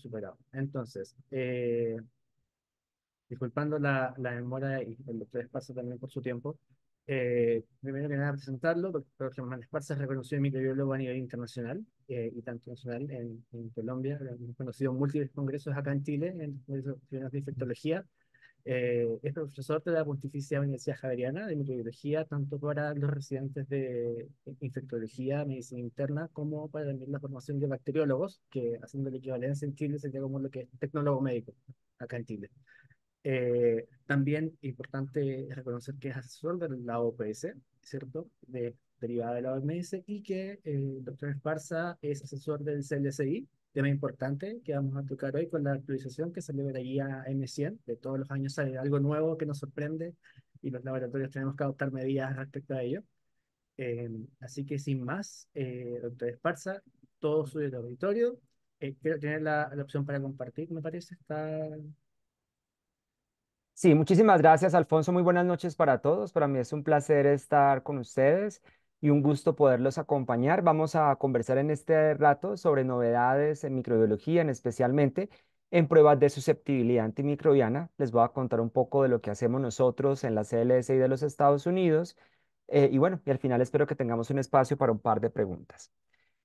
superado. Entonces, eh, disculpando la, la, demora y el tres Esparza también por su tiempo, eh, primero que nada presentarlo, doctor Germán Esparza es reconocido microbiólogo a nivel internacional eh, y tanto nacional en, Colombia, hemos conocido múltiples congresos acá en Chile, en congresos de infectología, es eh, profesor de la Pontificia Universidad Javeriana de Microbiología, tanto para los residentes de infectología, medicina interna, como para también la formación de bacteriólogos, que haciendo la equivalencia en Chile sería como lo que es tecnólogo médico acá en Chile. Eh, también importante reconocer que es asesor de la OPS, ¿cierto? De, derivada de la OMS, y que el eh, doctor Esparza es asesor del CLSI, tema importante que vamos a tocar hoy con la actualización que salió de la guía M100. De todos los años sale algo nuevo que nos sorprende y los laboratorios tenemos que adoptar medidas respecto a ello. Eh, así que sin más, eh, doctor Esparza, todo suyo el auditorio. Eh, quiero tener la, la, opción para compartir, me parece. Está... Sí, muchísimas gracias, Alfonso. Muy buenas noches para todos. Para mí es un placer estar con ustedes y un gusto poderlos acompañar. Vamos a conversar en este rato sobre novedades en microbiología, en especialmente en pruebas de susceptibilidad antimicrobiana. Les voy a contar un poco de lo que hacemos nosotros en la CLSI de los Estados Unidos. Eh, y bueno, y al final espero que tengamos un espacio para un par de preguntas.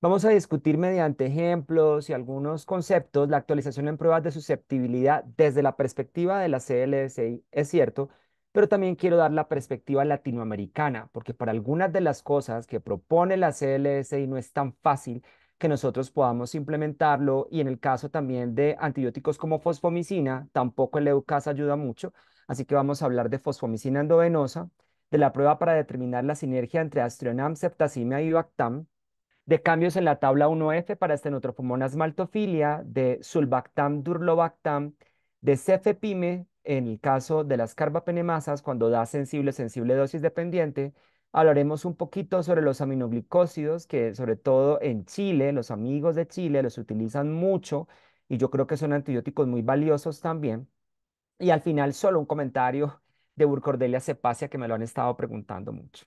Vamos a discutir mediante ejemplos y algunos conceptos la actualización en pruebas de susceptibilidad desde la perspectiva de la CLSI. Es cierto, pero también quiero dar la perspectiva latinoamericana, porque para algunas de las cosas que propone la CLSI no es tan fácil que nosotros podamos implementarlo y en el caso también de antibióticos como fosfomicina, tampoco el EUCAS ayuda mucho, así que vamos a hablar de fosfomicina endovenosa, de la prueba para determinar la sinergia entre Astrionam, septasimia y Bactam, de cambios en la tabla 1F para estenotrofomonas maltofilia, de Sulbactam, Durlobactam, de Cefepime, en el caso de las carbapenemasas, cuando da sensible, sensible dosis dependiente, hablaremos un poquito sobre los aminoglicósidos, que sobre todo en Chile, los amigos de Chile los utilizan mucho y yo creo que son antibióticos muy valiosos también. Y al final, solo un comentario de Burcordelia cepacia que me lo han estado preguntando mucho.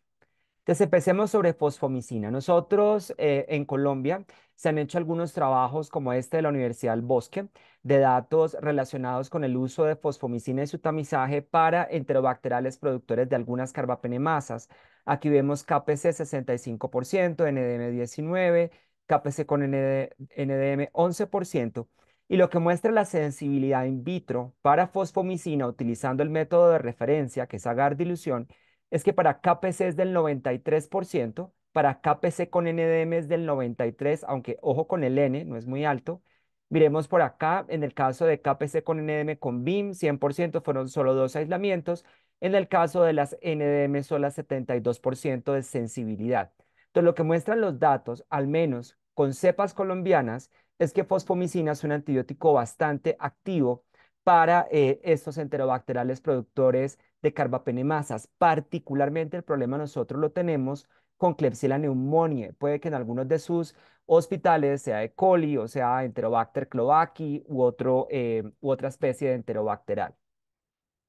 Entonces, empecemos sobre fosfomicina. Nosotros eh, en Colombia se han hecho algunos trabajos como este de la Universidad del Bosque de datos relacionados con el uso de fosfomicina y su tamizaje para enterobacteriales productores de algunas carbapenemasas. Aquí vemos KPC 65%, NDM 19%, KPC con NDM 11%. Y lo que muestra la sensibilidad in vitro para fosfomicina utilizando el método de referencia, que es agar dilución, es que para KPC es del 93%, para KPC con NDM es del 93%, aunque ojo con el N, no es muy alto. Miremos por acá, en el caso de KPC con NDM con BIM, 100% fueron solo dos aislamientos. En el caso de las NDM, solo 72% de sensibilidad. Entonces, lo que muestran los datos, al menos con cepas colombianas, es que fosfomicina es un antibiótico bastante activo para eh, estos enterobacteriales productores de carbapenemasas. Particularmente el problema nosotros lo tenemos con Klebsiella pneumoniae. Puede que en algunos de sus hospitales, sea E. coli o sea Enterobacter cloaci u, otro, eh, u otra especie de Enterobacteral.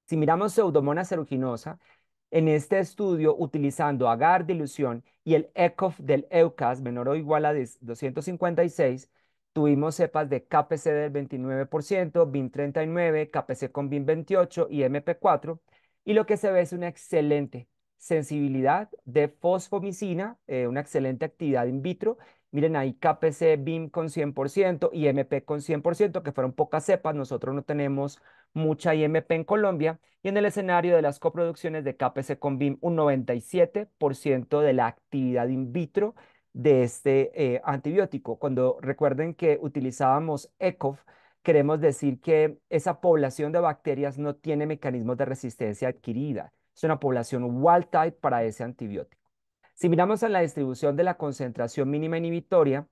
Si miramos Pseudomonas aeruginosa, en este estudio, utilizando agar dilución y el ECOF del EUCAS menor o igual a 256, tuvimos cepas de KPC del 29%, BIN 39, KPC con BIN 28 y MP4, y lo que se ve es una excelente sensibilidad de fosfomicina, eh, una excelente actividad in vitro. Miren ahí KPC BIM con 100%, y MP con 100%, que fueron pocas cepas. Nosotros no tenemos mucha IMP en Colombia. Y en el escenario de las coproducciones de KPC con BIM, un 97% de la actividad in vitro de este eh, antibiótico. Cuando recuerden que utilizábamos ECOF, queremos decir que esa población de bacterias no tiene mecanismos de resistencia adquirida. Es una población wild type para ese antibiótico. Si miramos en la distribución de la concentración mínima inhibitoria,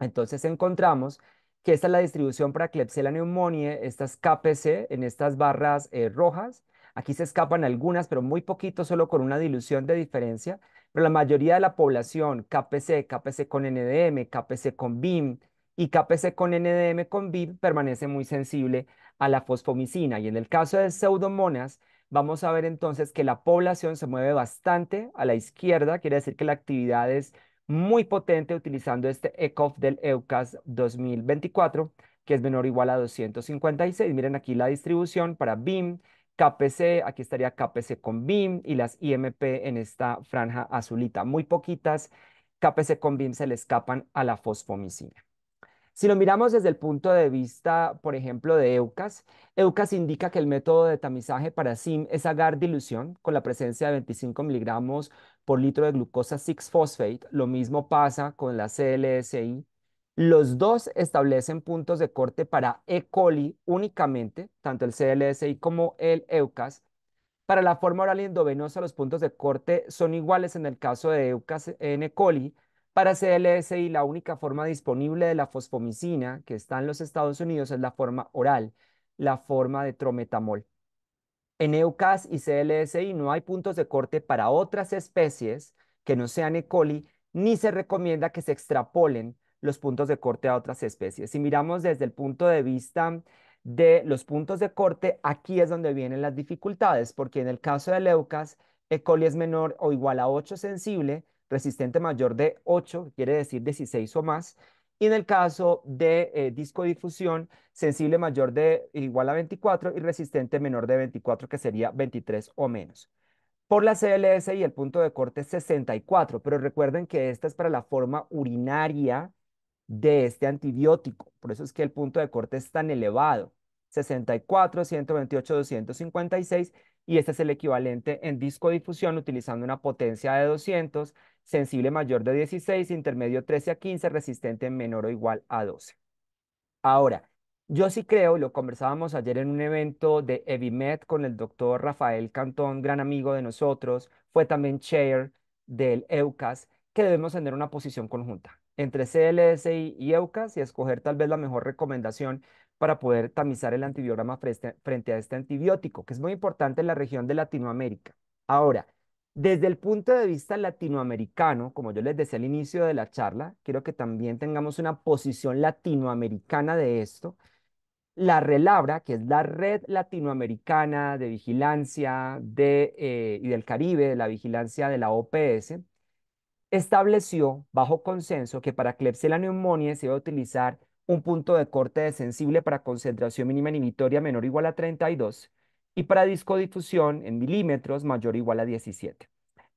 entonces encontramos que esta es la distribución para Klebsiella pneumoniae, estas KPC en estas barras eh, rojas. Aquí se escapan algunas, pero muy poquito, solo con una dilución de diferencia. Pero la mayoría de la población, KPC, KPC con NDM, KPC con BIM, y KPC con NDM con BIM permanece muy sensible a la fosfomicina. Y en el caso de pseudomonas, vamos a ver entonces que la población se mueve bastante a la izquierda, quiere decir que la actividad es muy potente utilizando este ECOF del EUCAS 2024, que es menor o igual a 256. Miren aquí la distribución para BIM, KPC, aquí estaría KPC con BIM y las IMP en esta franja azulita. Muy poquitas KPC con BIM se le escapan a la fosfomicina. Si lo miramos desde el punto de vista, por ejemplo, de EUCAS, EUCAS indica que el método de tamizaje para SIM es agar dilución con la presencia de 25 miligramos por litro de glucosa 6-phosphate. Lo mismo pasa con la CLSI. Los dos establecen puntos de corte para E. coli únicamente, tanto el CLSI como el EUCAS. Para la forma oral endovenosa, los puntos de corte son iguales en el caso de EUCAS en E. coli, para CLSI, e la única forma disponible de la fosfomicina que está en los Estados Unidos es la forma oral, la forma de trometamol. En EUCAS y CLSI no hay puntos de corte para otras especies que no sean E. coli, ni se recomienda que se extrapolen los puntos de corte a otras especies. Si miramos desde el punto de vista de los puntos de corte, aquí es donde vienen las dificultades, porque en el caso del Eucas, E. coli es menor o igual a 8 sensible, resistente mayor de 8, quiere decir 16 o más, y en el caso de eh, discodifusión, sensible mayor de igual a 24 y resistente menor de 24, que sería 23 o menos. Por la CLS y el punto de corte es 64, pero recuerden que esta es para la forma urinaria de este antibiótico, por eso es que el punto de corte es tan elevado. 64, 128, 256 y este es el equivalente en difusión utilizando una potencia de 200, sensible mayor de 16, intermedio 13 a 15, resistente menor o igual a 12. Ahora, yo sí creo, lo conversábamos ayer en un evento de Evimed con el doctor Rafael Cantón, gran amigo de nosotros, fue también chair del EUCAS, que debemos tener una posición conjunta entre CLSI y EUCAS y escoger tal vez la mejor recomendación, para poder tamizar el antibiograma frente a este antibiótico, que es muy importante en la región de Latinoamérica. Ahora, desde el punto de vista latinoamericano, como yo les decía al inicio de la charla, quiero que también tengamos una posición latinoamericana de esto. La RELABRA, que es la Red Latinoamericana de Vigilancia eh, y del Caribe, de la vigilancia de la OPS, estableció bajo consenso que para Klebsiella neumonía se iba a utilizar un punto de corte de sensible para concentración mínima inhibitoria menor o igual a 32 y para discodifusión en milímetros mayor o igual a 17.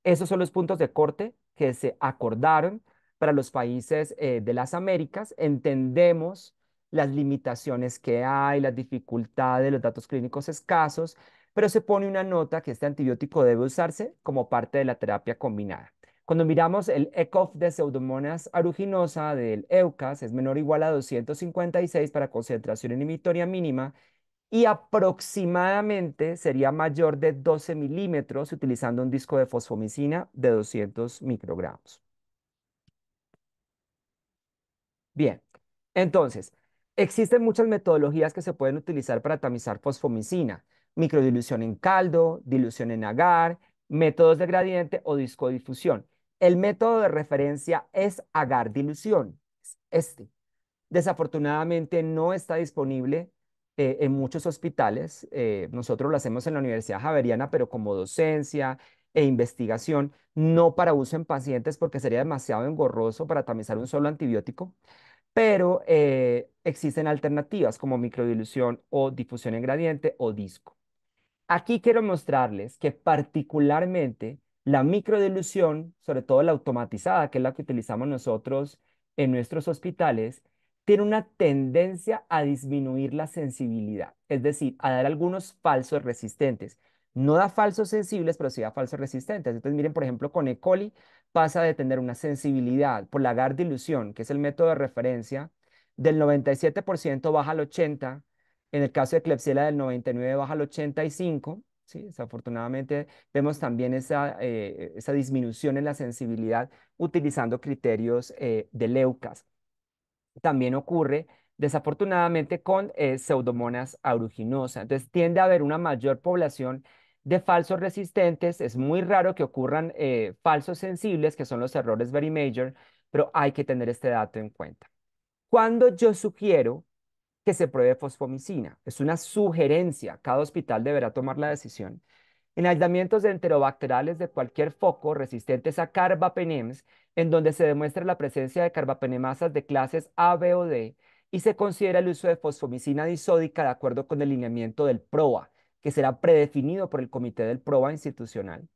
Esos son los puntos de corte que se acordaron para los países eh, de las Américas. Entendemos las limitaciones que hay, las dificultades, los datos clínicos escasos, pero se pone una nota que este antibiótico debe usarse como parte de la terapia combinada. Cuando miramos el ECOF de pseudomonas aruginosa del EUCAS, es menor o igual a 256 para concentración inhibitoria mínima y aproximadamente sería mayor de 12 milímetros utilizando un disco de fosfomicina de 200 microgramos. Bien, entonces, existen muchas metodologías que se pueden utilizar para tamizar fosfomicina. Microdilución en caldo, dilución en agar, métodos de gradiente o discodifusión. El método de referencia es agar dilución, este. Desafortunadamente no está disponible eh, en muchos hospitales. Eh, nosotros lo hacemos en la Universidad Javeriana, pero como docencia e investigación, no para uso en pacientes porque sería demasiado engorroso para tamizar un solo antibiótico, pero eh, existen alternativas como microdilución o difusión en gradiente o disco. Aquí quiero mostrarles que particularmente la microdilución, sobre todo la automatizada, que es la que utilizamos nosotros en nuestros hospitales, tiene una tendencia a disminuir la sensibilidad, es decir, a dar algunos falsos resistentes. No da falsos sensibles, pero sí da falsos resistentes. Entonces, miren, por ejemplo, con E. coli pasa de tener una sensibilidad por la GAR-dilución, que es el método de referencia, del 97% baja al 80%, en el caso de Klebsiella del 99% baja al 85%, ¿sí? Desafortunadamente vemos también eh, esa, disminución en la sensibilidad utilizando criterios eh, de leucas. También ocurre desafortunadamente con eh, pseudomonas aeruginosa. Entonces tiende a haber una mayor población de falsos resistentes. Es muy raro que ocurran falsos sensibles, que son los errores very major, pero hay que tener este dato en cuenta. Cuando yo sugiero que se pruebe fosfomicina. Es una sugerencia. Cada hospital deberá tomar la decisión. En aislamientos de enterobacterales de cualquier foco resistentes a carbapenems, en donde se demuestra la presencia de carbapenemasas de clases A, B o D, y se considera el uso de fosfomicina disódica de acuerdo con el lineamiento del PROA, que será predefinido por el Comité del PROA institucional.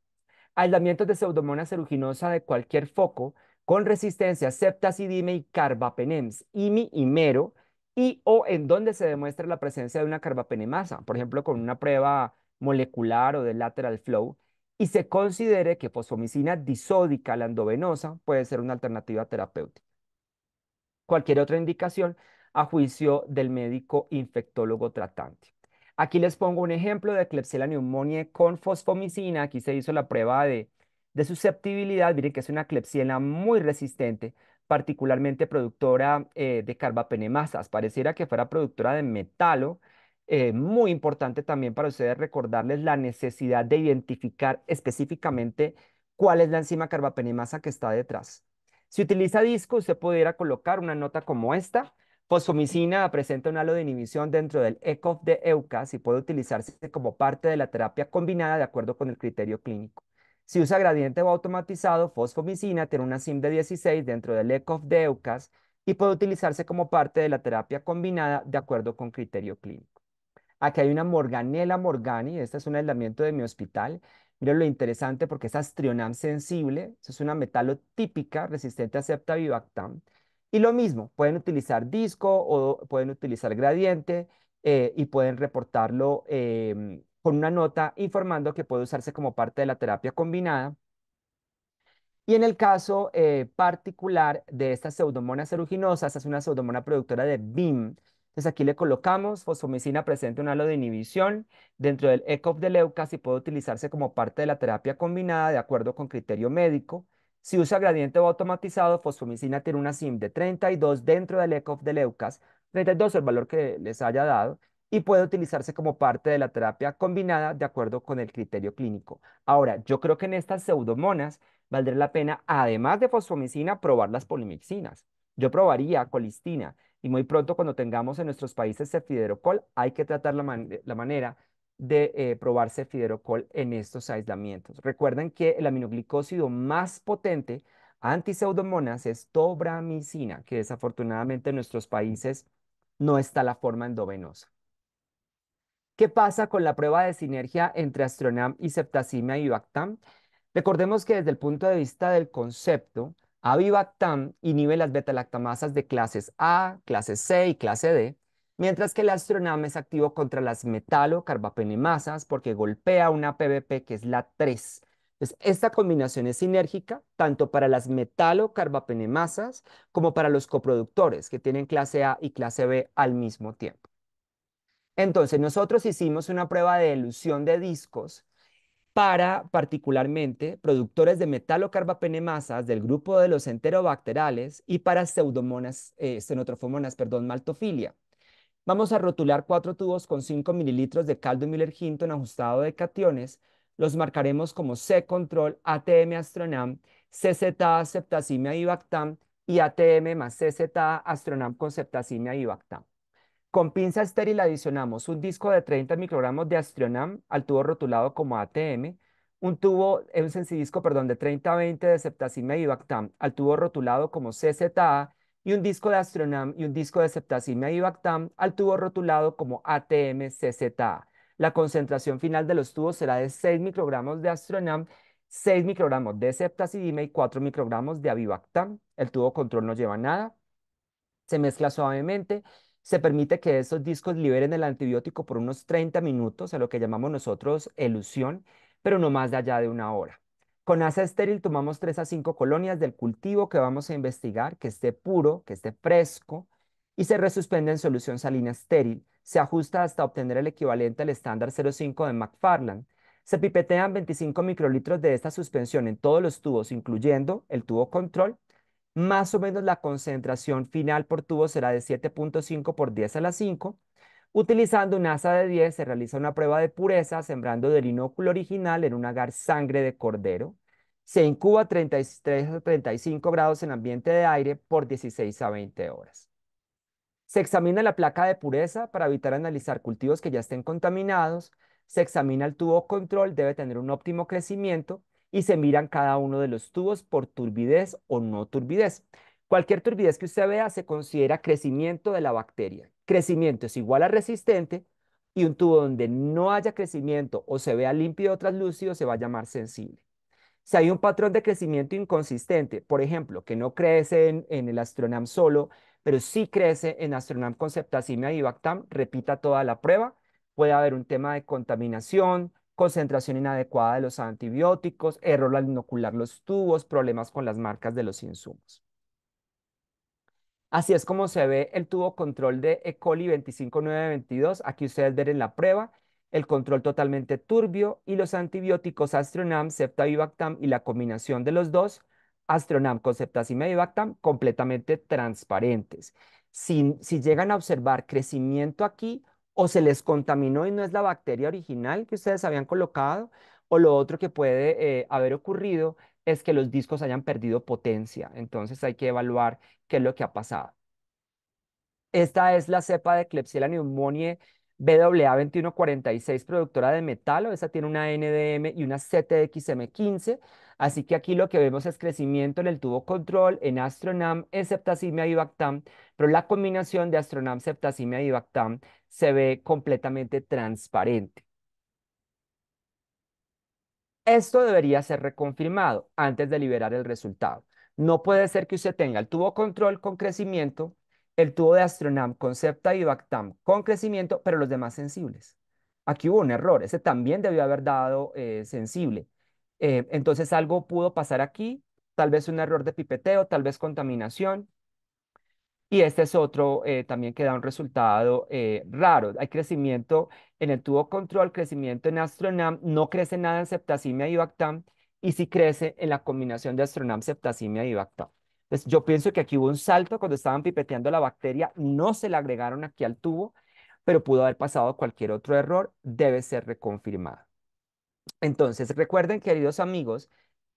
Aislamientos de pseudomonas aeruginosa de cualquier foco con resistencia a septacidime y carbapenems, IMI y MERO, y o en donde se demuestre la presencia de una carbapenemasa, por ejemplo, con una prueba molecular o de lateral flow, y se considere que fosfomicina disódica landovenosa puede ser una alternativa terapéutica. Cualquier otra indicación a juicio del médico infectólogo tratante. Aquí les pongo un ejemplo de Klebsiella pneumoniae con fosfomicina. Aquí se hizo la prueba de, susceptibilidad. Miren que es una Klebsiella muy resistente particularmente productora eh, de carbapenemasas. Pareciera que fuera productora de metalo. Eh, muy importante también para ustedes recordarles la necesidad de identificar específicamente cuál es la enzima carbapenemasa que está detrás. Si utiliza disco, usted pudiera colocar una nota como esta. Fosfomicina presenta un halo de inhibición dentro del ECOF de EUCAS y puede utilizarse como parte de la terapia combinada de acuerdo con el criterio clínico. Si usa gradiente o automatizado, fosfomicina tiene una SIM de 16 dentro del ECOF de EUCAS y puede utilizarse como parte de la terapia combinada de acuerdo con criterio clínico. Aquí hay una Morganella morgani, este es un aislamiento de mi hospital. Miren lo interesante porque es astrionam sensible, es una metalotípica resistente a septavibactam. Y lo mismo, pueden utilizar disco o pueden utilizar gradiente eh, y pueden reportarlo em, con una nota informando que puede usarse como parte de la terapia combinada. Y en el caso eh, particular de esta pseudomonas ceruginosas, esta es una pseudomonas productora de BIM. Entonces aquí le colocamos fosfomicina presente un halo de inhibición dentro del ECOF de leucas y puede utilizarse como parte de la terapia combinada de acuerdo con criterio médico. Si usa gradiente automatizado, fosfomicina tiene una SIM de 32 dentro del ECOF de leucas, 32 el valor que les haya dado, y puede utilizarse como parte de la terapia combinada de acuerdo con el criterio clínico. Ahora, yo creo que en estas pseudomonas valdría la pena, además de fosfomicina, probar las polimixinas. Yo probaría colistina y muy pronto cuando tengamos en nuestros países cefiderocol, hay que tratar la, manera de eh, probar cefiderocol en estos aislamientos. Recuerden que el aminoglicósido más potente antiseudomonas es tobramicina, que desafortunadamente en nuestros países no está la forma endovenosa. ¿Qué pasa con la prueba de sinergia entre Astronam y Septacimia y Recordemos que desde el punto de vista del concepto, Avibactam inhibe las beta-lactamasas de clases A, clase C y clase D, mientras que el Astronam es activo contra las metalocarbapenemasas porque golpea una PBP que es la 3. Entonces, esta combinación es sinérgica tanto para las metalocarbapenemasas como para los coproductores que tienen clase A y clase B al mismo tiempo. Entonces, nosotros hicimos una prueba de ilusión de discos para, particularmente, productores de metalocarbapenemasas del grupo de los enterobacterales y para pseudomonas, eh, perdón, maltofilia. Vamos a rotular cuatro tubos con 5 mililitros de caldo Miller-Hinton ajustado de cationes. Los marcaremos como C-Control, ATM Astronam, CZA, Septacimia y y ATM más CZA, Astronam con Septacimia y con pinza estéril adicionamos un disco de 30 microgramos de ASTRONAM al tubo rotulado como ATM, un tubo, eh, un sencillisco, perdón, de 30-20 de Septacime y Bactam al tubo rotulado como CZA y un disco de Astronam y un disco de Septacime y Bactam al tubo rotulado como ATM-CZA. La concentración final de los tubos será de 6 microgramos de Astronam 6 microgramos de Septacime y 4 microgramos de avibactam. El tubo control no lleva nada. Se mezcla suavemente se permite que esos discos liberen el antibiótico por unos 30 minutos, a lo que llamamos nosotros elusión, pero no más de allá de una hora. Con asa estéril tomamos 3 a 5 colonias del cultivo que vamos a investigar, que esté puro, que esté fresco, y se resuspende en solución salina estéril. Se ajusta hasta obtener el equivalente al estándar 05 de McFarland. Se pipetean 25 microlitros de esta suspensión en todos los tubos, incluyendo el tubo control, más o menos la concentración final por tubo será de 7.5 por 10 a la 5. Utilizando un asa de 10 se realiza una prueba de pureza sembrando del inóculo original en un agar sangre de cordero. Se incuba 33 a 35 grados en ambiente de aire por 16 a 20 horas. Se examina la placa de pureza para evitar analizar cultivos que ya estén contaminados. Se examina el tubo control, debe tener un óptimo crecimiento y se miran cada uno de los tubos por turbidez o no turbidez. Cualquier turbidez que usted vea se considera crecimiento de la bacteria. Crecimiento es igual a resistente y un tubo donde no haya crecimiento o se vea limpio o translúcido se va a llamar sensible. Si hay un patrón de crecimiento inconsistente, por ejemplo, que no crece en, el astronam solo, pero sí crece en astronam con septacimia y bactam, repita toda la prueba. Puede haber un tema de contaminación, concentración inadecuada de los antibióticos, error al inocular los tubos, problemas con las marcas de los insumos. Así es como se ve el tubo control de E. coli 25922. Aquí ustedes ven la prueba el control totalmente turbio y los antibióticos Astronam, Ceftavibactam y la combinación de los dos, Astronam con completamente transparentes. si llegan a observar crecimiento aquí, o se les contaminó y no es la bacteria original que ustedes habían colocado, o lo otro que puede eh, haber ocurrido es que los discos hayan perdido potencia. Entonces hay que evaluar qué es lo que ha pasado. Esta es la cepa de Klebsiella pneumoniae BWA2146, productora de metalo, esa tiene una NDM y una ctxm 15 así que aquí lo que vemos es crecimiento en el tubo control, en Astronam, en septacimia y Bactam, pero la combinación de Astronam, septasimia y Bactam se ve completamente transparente. Esto debería ser reconfirmado antes de liberar el resultado. No puede ser que usted tenga el tubo control con crecimiento, el tubo de Astronam, con septa y Bactam con crecimiento, pero los demás sensibles. Aquí hubo un error, ese también debió haber dado eh, sensible. Eh, entonces algo pudo pasar aquí, tal vez un error de pipeteo, tal vez contaminación. Y este es otro eh, también que da un resultado raro. Hay crecimiento en el tubo control, crecimiento en Astronam, no crece nada en septacimia y Bactam, y sí crece en la combinación de Astronam, septacimia y Bactam. Entonces, yo pienso que aquí hubo un salto cuando estaban pipeteando la bacteria, no se la agregaron aquí al tubo, pero pudo haber pasado cualquier otro error, debe ser reconfirmado. Entonces, recuerden, queridos amigos,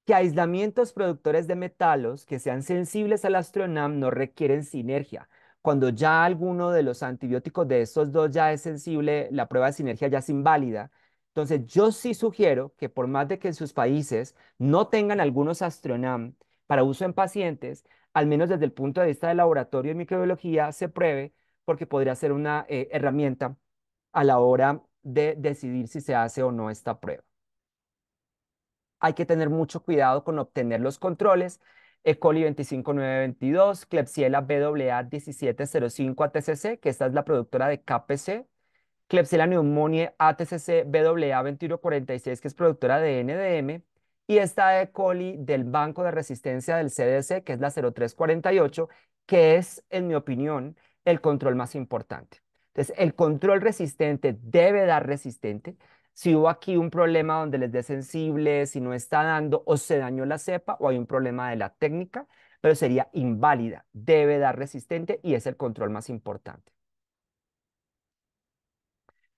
que aislamientos productores de metalos que sean sensibles al astronam no requieren sinergia. Cuando ya alguno de los antibióticos de estos dos ya es sensible, la prueba de sinergia ya es inválida. Entonces, yo sí sugiero que por más de que en sus países no tengan algunos astronam, para uso en pacientes, al menos desde el punto de vista del laboratorio de microbiología, se pruebe porque podría ser una eh, herramienta a la hora de decidir si se hace o no esta prueba. Hay que tener mucho cuidado con obtener los controles. E. coli 25922, Klebsiella BWA 1705 ATCC, que esta es la productora de KPC, Klebsiella pneumoniae ATCC BWA 2146, que es productora de NDM, y esta E. coli del banco de resistencia del CDC, que es la 0348, que es, en mi opinión, el control más importante. Entonces, el control resistente debe dar resistente. Si hubo aquí un problema donde les dé sensible, si no está dando o se dañó la cepa o hay un problema de la técnica, pero sería inválida. Debe dar resistente y es el control más importante.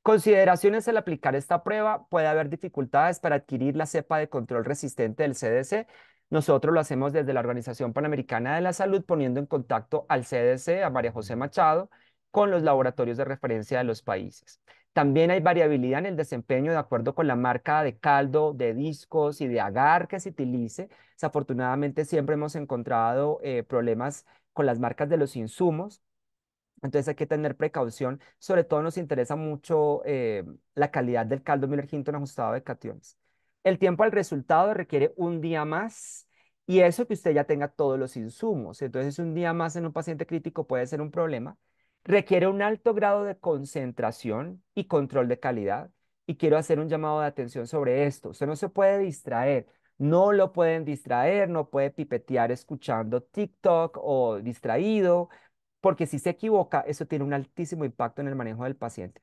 Consideraciones al aplicar esta prueba. Puede haber dificultades para adquirir la cepa de control resistente del CDC. Nosotros lo hacemos desde la Organización Panamericana de la Salud, poniendo en contacto al CDC, a María José Machado, con los laboratorios de referencia de los países. También hay variabilidad en el desempeño de acuerdo con la marca de caldo, de discos y de agar que se utilice. Desafortunadamente siempre hemos encontrado eh, problemas con las marcas de los insumos. Entonces hay que tener precaución. Sobre todo nos interesa mucho eh, la calidad del caldo Miller-Hinton ajustado de cationes. El tiempo al resultado requiere un día más y eso que usted ya tenga todos los insumos. Entonces un día más en un paciente crítico puede ser un problema. Requiere un alto grado de concentración y control de calidad. Y quiero hacer un llamado de atención sobre esto. Usted no se puede distraer. No lo pueden distraer, no puede pipetear escuchando TikTok o distraído, porque si se equivoca, eso tiene un altísimo impacto en el manejo del paciente.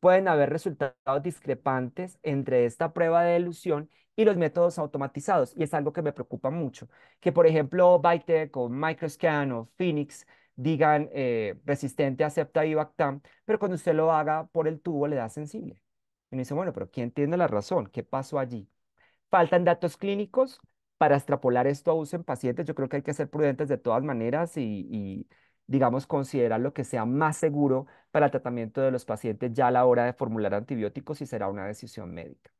Pueden haber resultados discrepantes entre esta prueba de ilusión y los métodos automatizados, y es algo que me preocupa mucho, que por ejemplo Bytec o Microscan o Phoenix digan eh, resistente acepta Ibactam, pero cuando usted lo haga por el tubo le da sensible. Y uno dice, bueno, pero ¿quién tiene la razón? ¿Qué pasó allí? Faltan datos clínicos para extrapolar esto a uso en pacientes. Yo creo que hay que ser prudentes de todas maneras y digamos, considerar lo que sea más seguro para el tratamiento de los pacientes ya a la hora de formular antibióticos y será una decisión médica.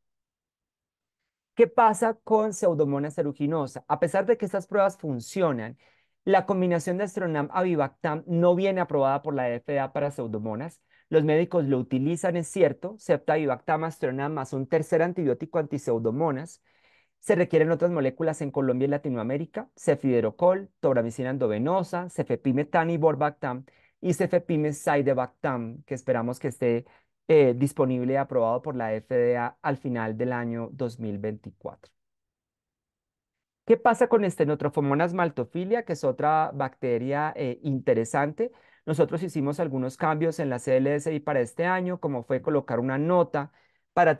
¿Qué pasa con pseudomonas aeruginosa? A pesar de que estas pruebas funcionan, la combinación de Astronam Avivactam no viene aprobada por la FDA para pseudomonas. Los médicos lo utilizan, es cierto, Septa Avivactam Astronam más un tercer antibiótico antiseudomonas. Se requieren otras moléculas en Colombia y Latinoamérica, cefiderocol, tobramicina endovenosa, cefepime y y cefepime-sidebactam, que esperamos que esté eh, disponible y aprobado por la FDA al final del año 2024. ¿Qué pasa con este estenotrofomonas maltofilia, que es otra bacteria eh, interesante? Nosotros hicimos algunos cambios en la CLSI para este año, como fue colocar una nota para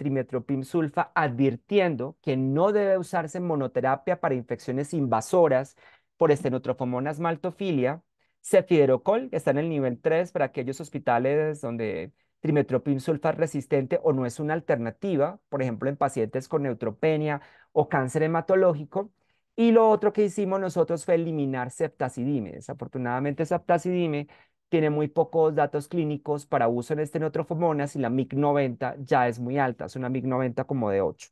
sulfa, advirtiendo que no debe usarse en monoterapia para infecciones invasoras por estenotrofomona maltofilia. Cefiderocol, que está en el nivel 3 para aquellos hospitales donde es resistente o no es una alternativa, por ejemplo, en pacientes con neutropenia o cáncer hematológico. Y lo otro que hicimos nosotros fue eliminar ceftazidime. Desafortunadamente, ceftazidime tiene muy pocos datos clínicos para uso en estenotrofomonas y la MIG90 ya es muy alta, es una MIG90 como de 8.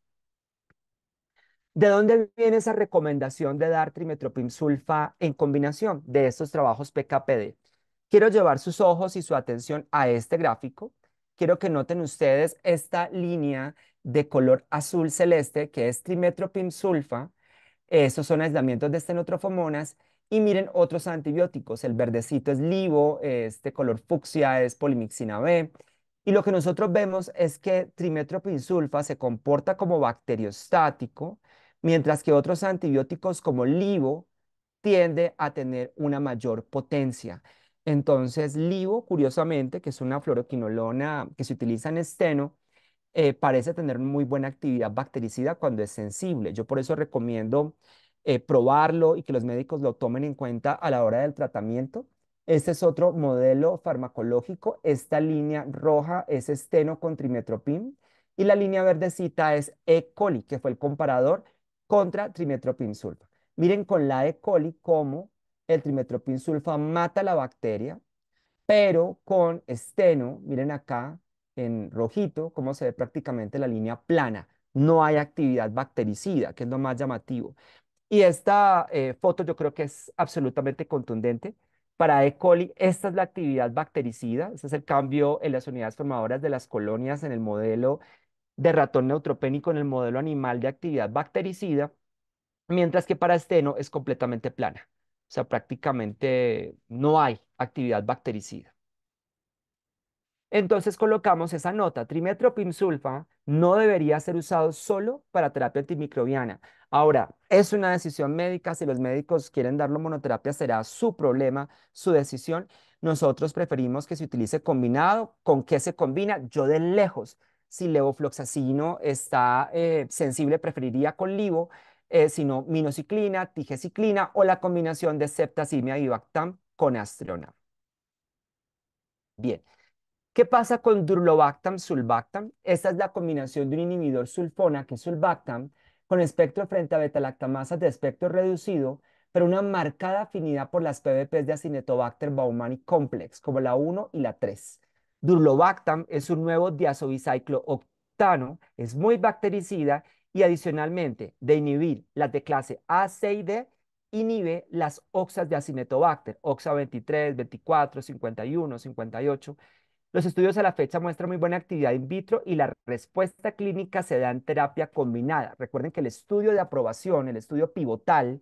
¿De dónde viene esa recomendación de dar trimetropim sulfa en combinación de estos trabajos PKPD? Quiero llevar sus ojos y su atención a este gráfico. Quiero que noten ustedes esta línea de color azul celeste que es trimetropim sulfa. Esos son aislamientos de estenotrofomonas y miren otros antibióticos, el verdecito es livo, este color fucsia es polimixina B. Y lo que nosotros vemos es que trimetropinsulfa se comporta como bacteriostático, mientras que otros antibióticos como livo tiende a tener una mayor potencia. Entonces, livo, curiosamente, que es una fluoroquinolona que se utiliza en esteno, eh, parece tener muy buena actividad bactericida cuando es sensible. Yo por eso recomiendo eh, probarlo y que los médicos lo tomen en cuenta a la hora del tratamiento. Este es otro modelo farmacológico. Esta línea roja es con esteno trimetropin y la línea verdecita es E. coli, que fue el comparador contra trimetropin sulfa. Miren con la E. coli cómo el trimetropin sulfa mata la bacteria, pero con esteno, miren acá en rojito, cómo se ve prácticamente la línea plana no hay actividad bactericida, que es lo más llamativo. Y esta eh, foto yo creo que es absolutamente contundente. Para E. coli, esta es la actividad bactericida, este es el cambio en las unidades formadoras de las colonias en el modelo de ratón neutropénico en el modelo animal de actividad bactericida, mientras que para esteno es completamente plana. O sea, prácticamente no hay actividad bactericida. Entonces colocamos esa nota, trimetropinsulfa no debería ser usado solo para terapia antimicrobiana. Ahora, es una decisión médica, si los médicos quieren darlo monoterapia será su problema, su decisión. Nosotros preferimos que se utilice combinado, ¿con qué se combina? Yo de lejos, si levofloxacino está eh, sensible, preferiría con livo, eh, sino minociclina, tigeciclina o la combinación de septacimia y Bactam con astrona. Bien. ¿Qué pasa con durlobactam, sulbactam? Esta es la combinación de un inhibidor sulfona, que es sulbactam, con espectro frente a beta beta-lactamasas de espectro reducido, pero una marcada afinidad por las PVPs de Acinetobacter baumani complex, como la 1 y la 3. Durlobactam es un nuevo octano, es muy bactericida y adicionalmente de inhibir las de clase A, C y D, inhibe las oxas de Acinetobacter, oxa 23, 24, 51, 58, los estudios a la fecha muestran muy buena actividad in vitro y la respuesta clínica se da en terapia combinada. Recuerden que el estudio de aprobación, el estudio pivotal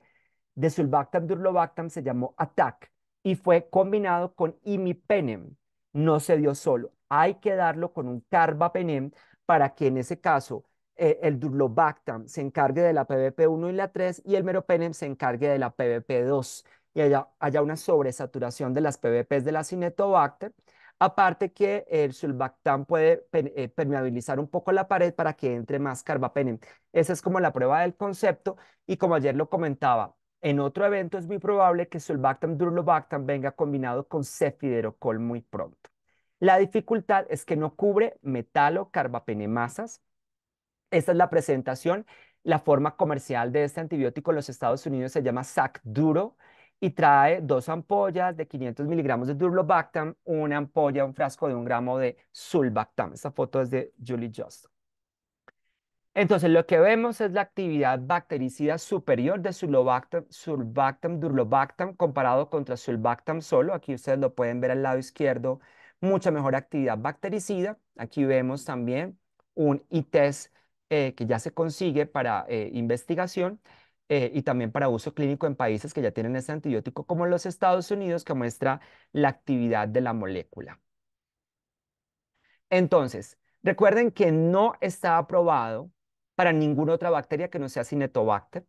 de sulbactam durlobactam se llamó atac y fue combinado con imipenem. No se dio solo. Hay que darlo con un carbapenem para que en ese caso eh, el durlobactam se encargue de la PVP1 y la 3 y el meropenem se encargue de la PVP2 y haya, una sobresaturación de las PVPs de la cinetobacter Aparte que el sulbactam puede eh, permeabilizar un poco la pared para que entre más carbapenem. Esa es como la prueba del concepto y como ayer lo comentaba, en otro evento es muy probable que sulbactam durlobactam venga combinado con cefiderocol muy pronto. La dificultad es que no cubre metalocarbapenemasas. Esta es la presentación. La forma comercial de este antibiótico en los Estados Unidos se llama SAC-Duro y trae dos ampollas de 500 miligramos de Durlobactam, una ampolla, un frasco de un gramo de Sulbactam. Esta foto es de Julie Just. Entonces, lo que vemos es la actividad bactericida superior de Sulbactam, Sulbactam Durlobactam comparado contra Sulbactam solo. Aquí ustedes lo pueden ver al lado izquierdo, mucha mejor actividad bactericida. Aquí vemos también un ITES eh, que ya se consigue para eh, investigación eh, y también para uso clínico en países que ya tienen este antibiótico, como los Estados Unidos, que muestra la actividad de la molécula. Entonces, recuerden que no está aprobado para ninguna otra bacteria que no sea Cinetobacter.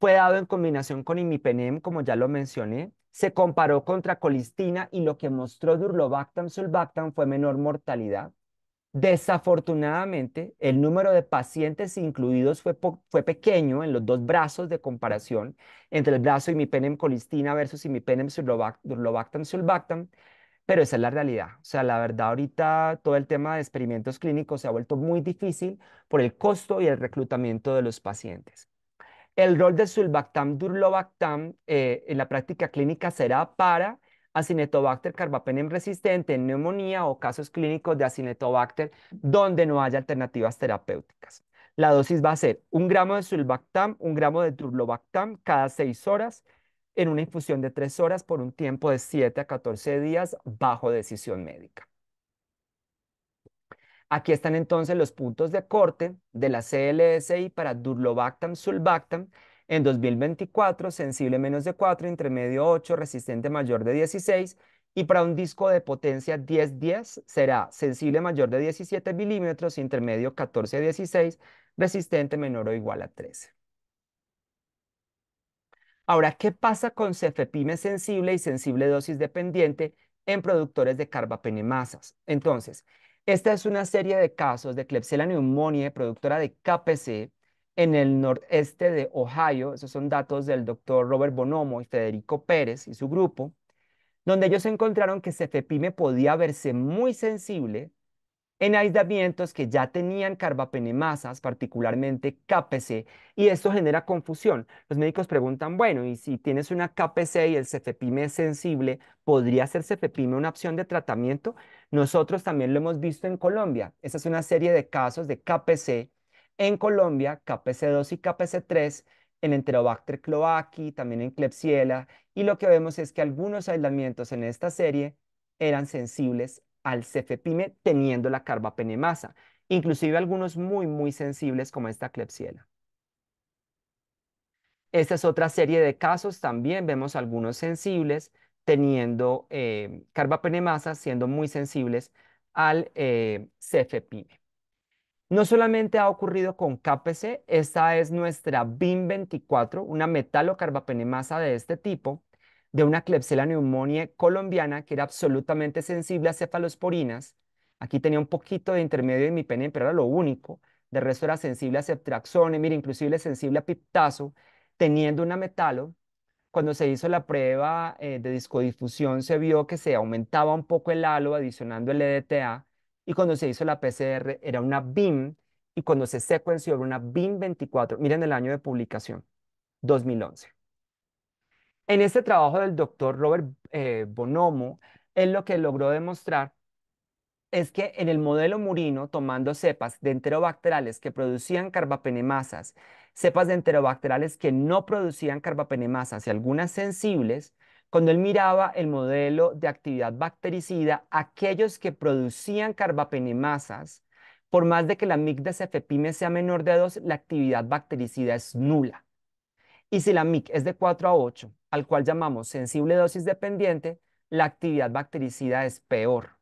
Fue dado en combinación con imipenem, como ya lo mencioné. Se comparó contra colistina y lo que mostró Durlobactam sulbactam fue menor mortalidad. Desafortunadamente, el número de pacientes incluidos fue, pequeño en los dos brazos de comparación entre el brazo imipenem colistina versus imipenem surlobactam, sulbactam, pero esa es la realidad. O sea, la verdad, ahorita todo el tema de experimentos clínicos se ha vuelto muy difícil por el costo y el reclutamiento de los pacientes. El rol de sulbactam durlobactam eh, en la práctica clínica será para acinetobacter carbapenem resistente en neumonía o casos clínicos de acinetobacter donde no haya alternativas terapéuticas. La dosis va a ser un gramo de sulbactam, un gramo de turlobactam cada seis horas en una infusión de tres horas por un tiempo de 7 a 14 días bajo decisión médica. Aquí están entonces los puntos de corte de la CLSI para Durlobactam, Sulbactam en 2024, sensible menos de 4, intermedio 8, resistente mayor de 16. Y para un disco de potencia 10-10 será sensible mayor de 17 milímetros, intermedio 14-16, resistente menor o igual a 13. Ahora, ¿qué pasa con cefepime sensible y sensible dosis dependiente en productores de carbapenemasas? Entonces, esta es una serie de casos de Klebsiella pneumoniae productora de KPC en el noreste de Ohio, esos son datos del doctor Robert Bonomo y Federico Pérez y su grupo, donde ellos encontraron que cefepime podía verse muy sensible en aislamientos que ya tenían carbapenemasas, particularmente KPC, y esto genera confusión. Los médicos preguntan, bueno, y si tienes una KPC y el cefepime es sensible, ¿podría ser cefepime una opción de tratamiento? Nosotros también lo hemos visto en Colombia. Esa es una serie de casos de KPC en Colombia, KPC2 y KPC3, en Enterobacter Cloaqui, también en Klebsiella, y lo que vemos es que algunos aislamientos en esta serie eran sensibles al cefepime teniendo la carbapenemasa, inclusive algunos muy, muy sensibles como esta Klebsiella. Esta es otra serie de casos, también vemos algunos sensibles teniendo eh, carbapenemasa, siendo muy sensibles al eh, cefepime. No solamente ha ocurrido con KPC, esta es nuestra BIM24, una metalocarbapenemasa de este tipo, de una Klebsiella pneumoniae colombiana que era absolutamente sensible a cefalosporinas. Aquí tenía un poquito de intermedio de mi pene, pero era lo único. De resto era sensible a ceftraxone, mira, inclusive sensible a piptazo, teniendo una metalo. Cuando se hizo la prueba eh, de discodifusión se vio que se aumentaba un poco el halo adicionando el EDTA y cuando se hizo la PCR era una BIM y cuando se secuenció era una BIM 24. Miren el año de publicación, 2011. En este trabajo del doctor Robert eh, Bonomo, él lo que logró demostrar es que en el modelo murino, tomando cepas de enterobacterales que producían carbapenemasas, cepas de enterobacterales que no producían carbapenemasas y algunas sensibles, cuando él miraba el modelo de actividad bactericida, aquellos que producían carbapenemasas, por más de que la MIC de cefepime sea menor de 2, la actividad bactericida es nula. Y si la MIC es de 4 a 8, al cual llamamos sensible dosis dependiente, la actividad bactericida es peor.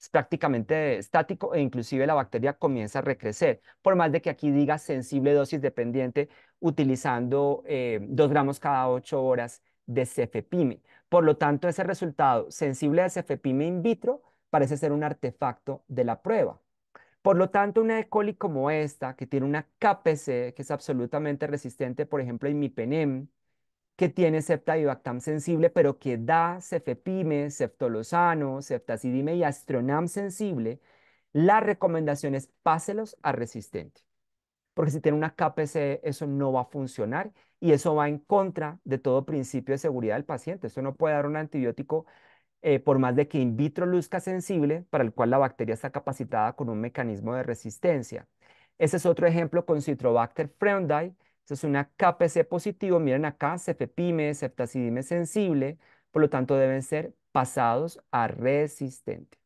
Es prácticamente estático e inclusive la bacteria comienza a recrecer, por más de que aquí diga sensible dosis dependiente utilizando eh, 2 gramos cada 8 horas de cefepime, Por lo tanto, ese resultado sensible de cefepime in vitro parece ser un artefacto de la prueba. Por lo tanto, una E. coli como esta, que tiene una KPC, que es absolutamente resistente, por ejemplo, a imipenem, que tiene ceftabivactam sensible, pero que da cefepime, ceftolosano, ceftacidime y astronam sensible, la recomendación es páselos a resistente. Porque si tiene una KPC, eso no va a funcionar y eso va en contra de todo principio de seguridad del paciente. Esto no puede dar un antibiótico eh, por más de que in vitro luzca sensible, para el cual la bacteria está capacitada con un mecanismo de resistencia. Ese es otro ejemplo con Citrobacter freundii ese es una KPC positivo. Miren acá, cefepime, ceftazidime sensible. Por lo tanto, deben ser pasados a resistente.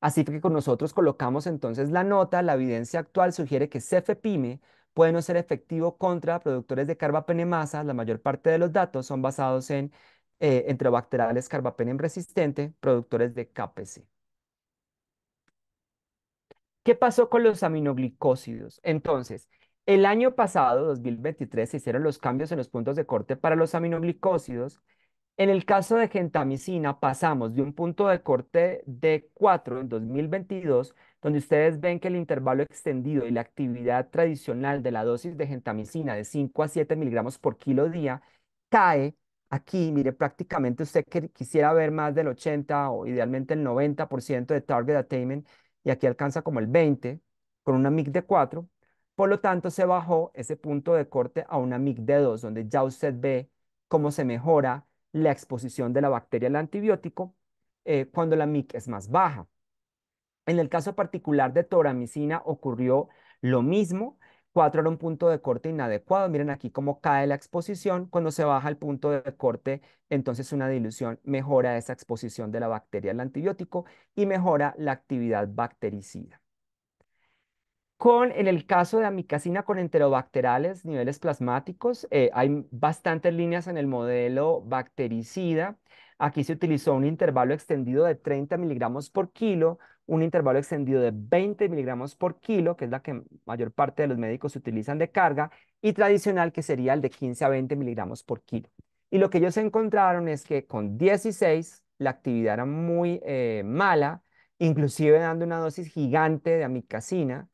Así que con nosotros colocamos entonces la nota. La evidencia actual sugiere que cefepime puede no ser efectivo contra productores de carbapenemasas. La mayor parte de los datos son basados en eh, carbapenem resistente, productores de KPC. ¿Qué pasó con los aminoglicósidos? Entonces, el año pasado, 2023, se hicieron los cambios en los puntos de corte para los aminoglicósidos en el caso de gentamicina, pasamos de un punto de corte de 4 en 2022, donde ustedes ven que el intervalo extendido y la actividad tradicional de la dosis de gentamicina de 5 a 7 miligramos por kilo día cae aquí, mire, prácticamente usted quisiera ver más del 80 o idealmente el 90% de target attainment y aquí alcanza como el 20 con una MIG de 4. Por lo tanto, se bajó ese punto de corte a una MIG de 2, donde ya usted ve cómo se mejora la exposición de la bacteria al antibiótico eh, cuando la MIC es más baja. En el caso particular de toramicina ocurrió lo mismo, Cuatro era un punto de corte inadecuado, miren aquí cómo cae la exposición, cuando se baja el punto de corte, entonces una dilución mejora esa exposición de la bacteria al antibiótico y mejora la actividad bactericida. Con, en el caso de amicacina con enterobacterales, niveles plasmáticos, eh, hay bastantes líneas en el modelo bactericida. Aquí se utilizó un intervalo extendido de 30 miligramos por kilo, un intervalo extendido de 20 miligramos por kilo, que es la que mayor parte de los médicos utilizan de carga, y tradicional, que sería el de 15 a 20 miligramos por kilo. Y lo que ellos encontraron es que con 16 la actividad era muy eh, mala, inclusive dando una dosis gigante de amicacina,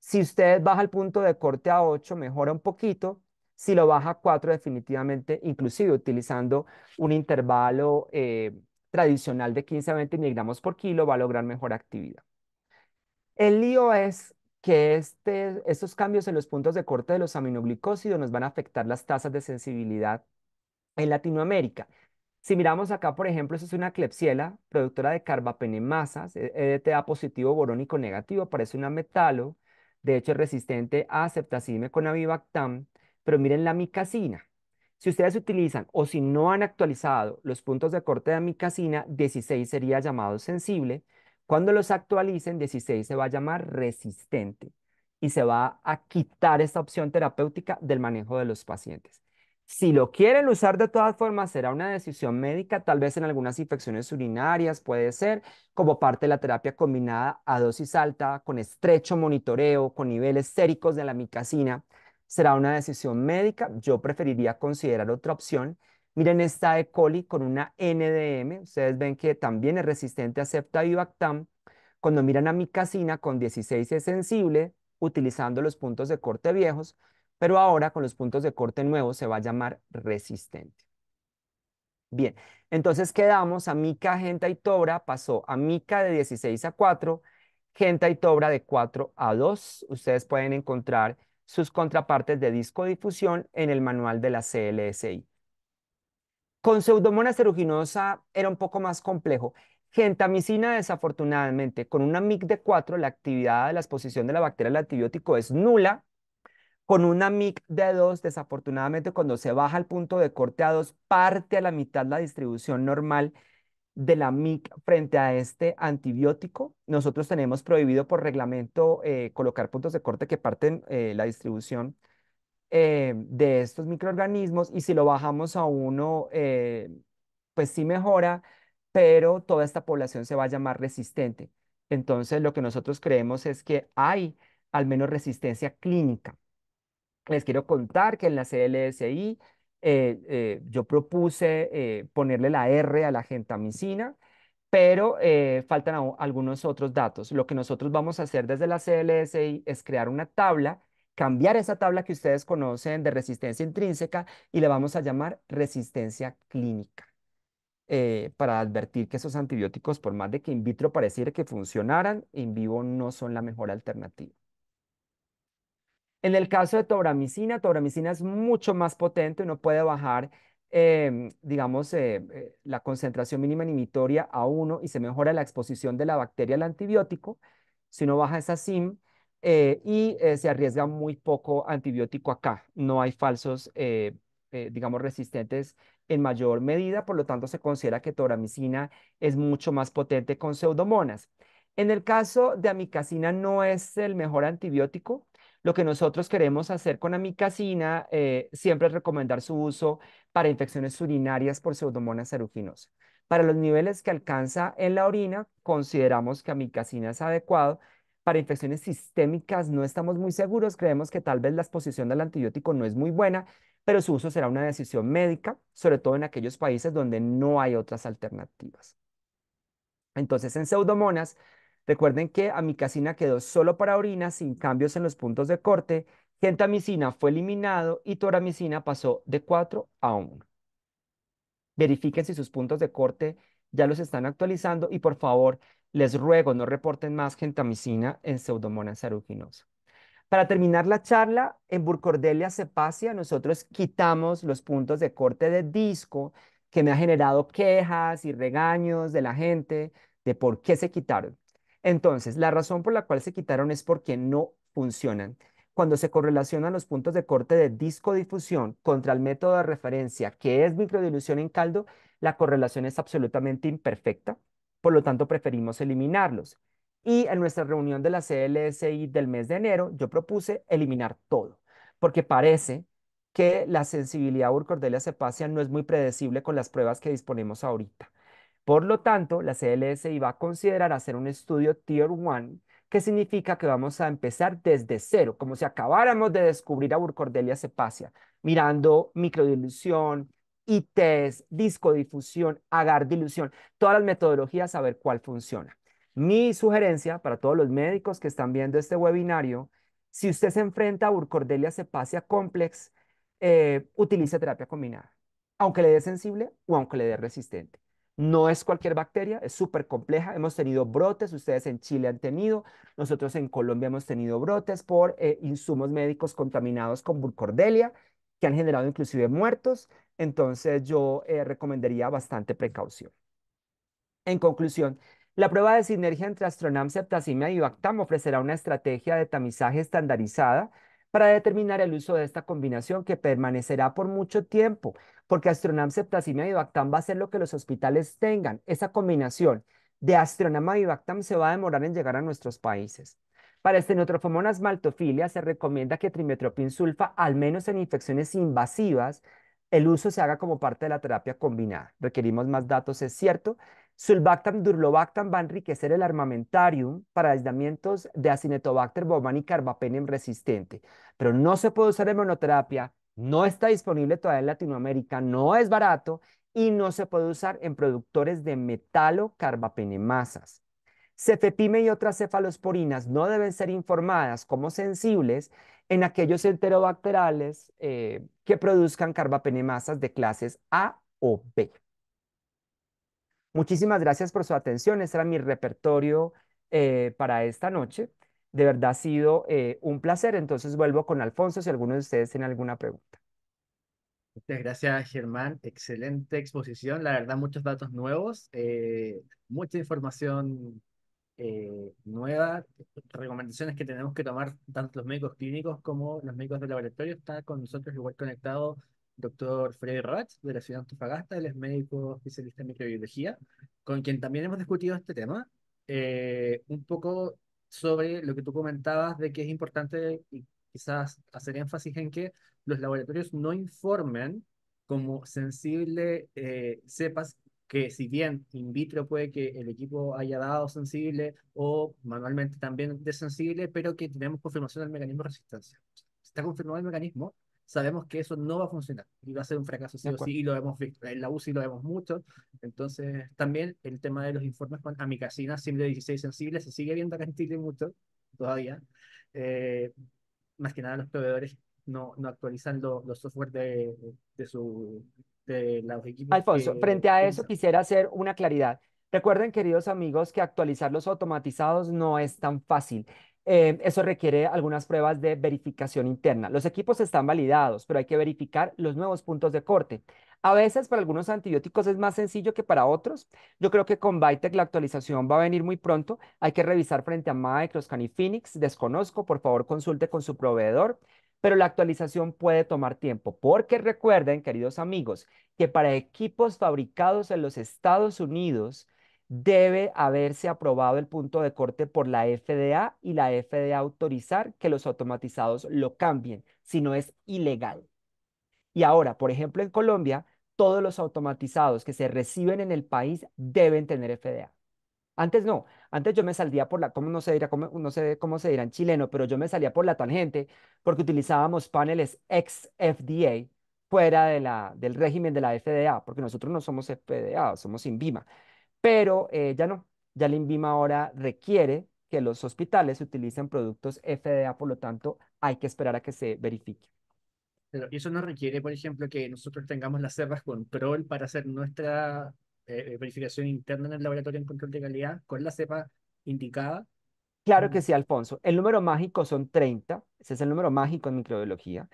si usted baja el punto de corte a 8, mejora un poquito. Si lo baja a 4, definitivamente, inclusive utilizando un intervalo eh, tradicional de 15 a 20 miligramos por kilo, va a lograr mejor actividad. El lío es que este, estos cambios en los puntos de corte de los aminoglicósidos nos van a afectar las tasas de sensibilidad en Latinoamérica. Si miramos acá, por ejemplo, eso es una clepsiela, productora de carbapenemasas, EDTA e positivo borónico negativo, parece una metalo, de hecho es resistente a ceftazidime con avibactam, pero miren la micasina. Si ustedes utilizan o si no han actualizado los puntos de corte de micasina, 16 sería llamado sensible. Cuando los actualicen, 16 se va a llamar resistente y se va a quitar esta opción terapéutica del manejo de los pacientes. Si lo quieren usar de todas formas, será una decisión médica, tal vez en algunas infecciones urinarias, puede ser como parte de la terapia combinada a dosis alta, con estrecho monitoreo, con niveles séricos de la micacina. Será una decisión médica. Yo preferiría considerar otra opción. Miren esta E. coli con una NDM. Ustedes ven que también es resistente a septa Cuando miran a micacina con 16 es sensible, utilizando los puntos de corte viejos, pero ahora con los puntos de corte nuevos se va a llamar resistente. Bien, entonces quedamos a mica, genta y tobra, pasó a mica de 16 a 4, genta y tobra de 4 a 2. Ustedes pueden encontrar sus contrapartes de discodifusión en el manual de la CLSI. Con pseudomonas aeruginosa era un poco más complejo. Gentamicina, desafortunadamente, con una MIC de 4, la actividad de la exposición de la bacteria al antibiótico es nula con una MIC de 2, desafortunadamente cuando se baja el punto de corte a 2, parte a la mitad la distribución normal de la MIC frente a este antibiótico. Nosotros tenemos prohibido por reglamento eh, colocar puntos de corte que parten eh, la distribución eh, de estos microorganismos y si lo bajamos a uno, pues sí mejora, pero toda esta población se va a llamar resistente. Entonces, lo que nosotros creemos es que hay al menos resistencia clínica les quiero contar que en la CLSI eh, eh, yo propuse eh, ponerle la R a la gentamicina, pero faltan algunos otros datos. Lo que nosotros vamos a hacer desde la CLSI es crear una tabla, cambiar esa tabla que ustedes conocen de resistencia intrínseca y la vamos a llamar resistencia clínica. para advertir que esos antibióticos, por más de que in vitro pareciera que funcionaran, en vivo no son la mejor alternativa. En el caso de tobramicina, tobramicina es mucho más potente, uno puede bajar, em, digamos, eh, eh, la concentración mínima inhibitoria a uno y se mejora la exposición de la bacteria al antibiótico. Si uno baja esa SIM eh, y se arriesga muy poco antibiótico acá, no hay falsos, digamos, resistentes en mayor medida, por lo tanto se considera que tobramicina es mucho más potente con pseudomonas. En el caso de amicacina no es el mejor antibiótico, lo que nosotros queremos hacer con amicacina eh, siempre es recomendar su uso para infecciones urinarias por pseudomonas aeruginosa. Para los niveles que alcanza en la orina, consideramos que amicacina es adecuado. Para infecciones sistémicas no estamos muy seguros, creemos que tal vez la exposición del antibiótico no es muy buena, pero su uso será una decisión médica, sobre todo en aquellos países donde no hay otras alternativas. Entonces, en pseudomonas, Recuerden que a amicacina quedó solo para orina sin cambios en los puntos de corte, gentamicina fue eliminado y toramicina pasó de 4 a 1. Verifiquen si sus puntos de corte ya los están actualizando y por favor, les ruego no reporten más gentamicina en pseudomonas aeruginosa. Para terminar la charla, en Burcordelia cepacia nosotros quitamos los puntos de corte de disco que me ha generado quejas y regaños de la gente de por qué se quitaron. Entonces, la razón por la cual se quitaron es porque no funcionan. Cuando se correlacionan los puntos de corte de disco difusión contra el método de referencia, que es microdilución en caldo, la correlación es absolutamente imperfecta, por lo tanto preferimos eliminarlos. Y en nuestra reunión de la CLSI del mes de enero, yo propuse eliminar todo, porque parece que la sensibilidad urcordelia cepacia no es muy predecible con las pruebas que disponemos ahorita. Por lo tanto, la CLSI iba a considerar hacer un estudio Tier 1, que significa que vamos a empezar desde cero, como si acabáramos de descubrir a Burcordelia cepacia, mirando microdilución, ITES, discodifusión, agar dilución, todas las metodologías a ver cuál funciona. Mi sugerencia para todos los médicos que están viendo este webinario, si usted se enfrenta a Burcordelia cepacia complex, eh, utilice terapia combinada, aunque le dé sensible o aunque le dé resistente. No es cualquier bacteria, es súper compleja. Hemos tenido brotes, ustedes en Chile han tenido, nosotros en Colombia hemos tenido brotes por eh, insumos médicos contaminados con Burkholderia que han generado inclusive muertos. Entonces yo eh, recomendaría bastante precaución. En conclusión, la prueba de sinergia entre Astronam, y Bactam ofrecerá una estrategia de tamizaje estandarizada para determinar el uso de esta combinación que permanecerá por mucho tiempo, porque astronam, y Bactam va a ser lo que los hospitales tengan. Esa combinación de Astronam y Bactam se va a demorar en llegar a nuestros países. Para neutrofomonas maltofilia se recomienda que trimetropin sulfa, al menos en infecciones invasivas, el uso se haga como parte de la terapia combinada. Requerimos más datos, es cierto, Sulbactam durlobactam va a enriquecer el armamentarium para aislamientos de Acinetobacter bovani y Carbapenem resistente, pero no se puede usar en monoterapia, no está disponible todavía en Latinoamérica, no es barato y no se puede usar en productores de metalo-carbapenemasas. Cefepime y otras cefalosporinas no deben ser informadas como sensibles en aquellos enterobacterales eh, que produzcan carbapenemasas de clases A o B. Muchísimas gracias por su atención. Este era mi repertorio eh, para esta noche. De verdad ha sido eh, un placer. Entonces vuelvo con Alfonso si alguno de ustedes tiene alguna pregunta. Muchas gracias, Germán. Excelente exposición. La verdad, muchos datos nuevos, eh, mucha información nueva, recomendaciones que tenemos que tomar tanto los médicos clínicos como los médicos de laboratorio. Está con nosotros igual conectado doctor Freddy Ratz, de la ciudad de Antofagasta, él es médico especialista en microbiología, con quien también hemos discutido este tema, eh, un poco sobre lo que tú comentabas de que es importante y quizás hacer énfasis en que los laboratorios no informen como sensible sepas eh, cepas que si bien in vitro puede que el equipo haya dado sensible o manualmente también de sensible, pero que tenemos confirmación del mecanismo de resistencia. Está confirmado el mecanismo, sabemos que eso no va a funcionar y va a ser un fracaso sí o sí, y lo hemos visto. En la UCI lo vemos mucho. Entonces, también el tema de los informes con amicacina, simple 16 sensible, se sigue viendo acá en Chile mucho todavía. Eh, más que nada, los proveedores no, no actualizan los software de, de, su, de equipos. Alfonso, frente a eso, quisiera hacer una claridad. Recuerden, queridos amigos, que actualizar los automatizados no es tan fácil. Eh, eso requiere algunas pruebas de verificación interna. Los equipos están validados, pero hay que verificar los nuevos puntos de corte. A veces para algunos antibióticos es más sencillo que para otros. Yo creo que con Vitec la actualización va a venir muy pronto. Hay que revisar frente a Microscan y Phoenix. Desconozco, por favor consulte con su proveedor. Pero la actualización puede tomar tiempo, porque recuerden, queridos amigos, que para equipos fabricados en los Estados Unidos, debe haberse aprobado el punto de corte por la FDA y la FDA autorizar que los automatizados lo cambien, si no es ilegal. Y ahora, por ejemplo, en Colombia, todos los automatizados que se reciben en el país deben tener FDA. Antes no, antes yo me salía por la, ¿cómo no se dirá, no sé cómo se dirá en chileno, pero yo me salía por la tangente porque utilizábamos paneles ex-FDA fuera del régimen de la FDA, porque nosotros no somos FDA, somos INVIMA pero eh, ya no, ya la INVIMA ahora requiere que los hospitales utilicen productos FDA, por lo tanto, hay que esperar a que se verifique. Pero eso no requiere, por ejemplo, que nosotros tengamos las de control para hacer nuestra eh, eh, verificación interna en el laboratorio en control de calidad con la cepa indicada. Claro mm. que sí, Alfonso. El número mágico son 30, ese es el número mágico en microbiología.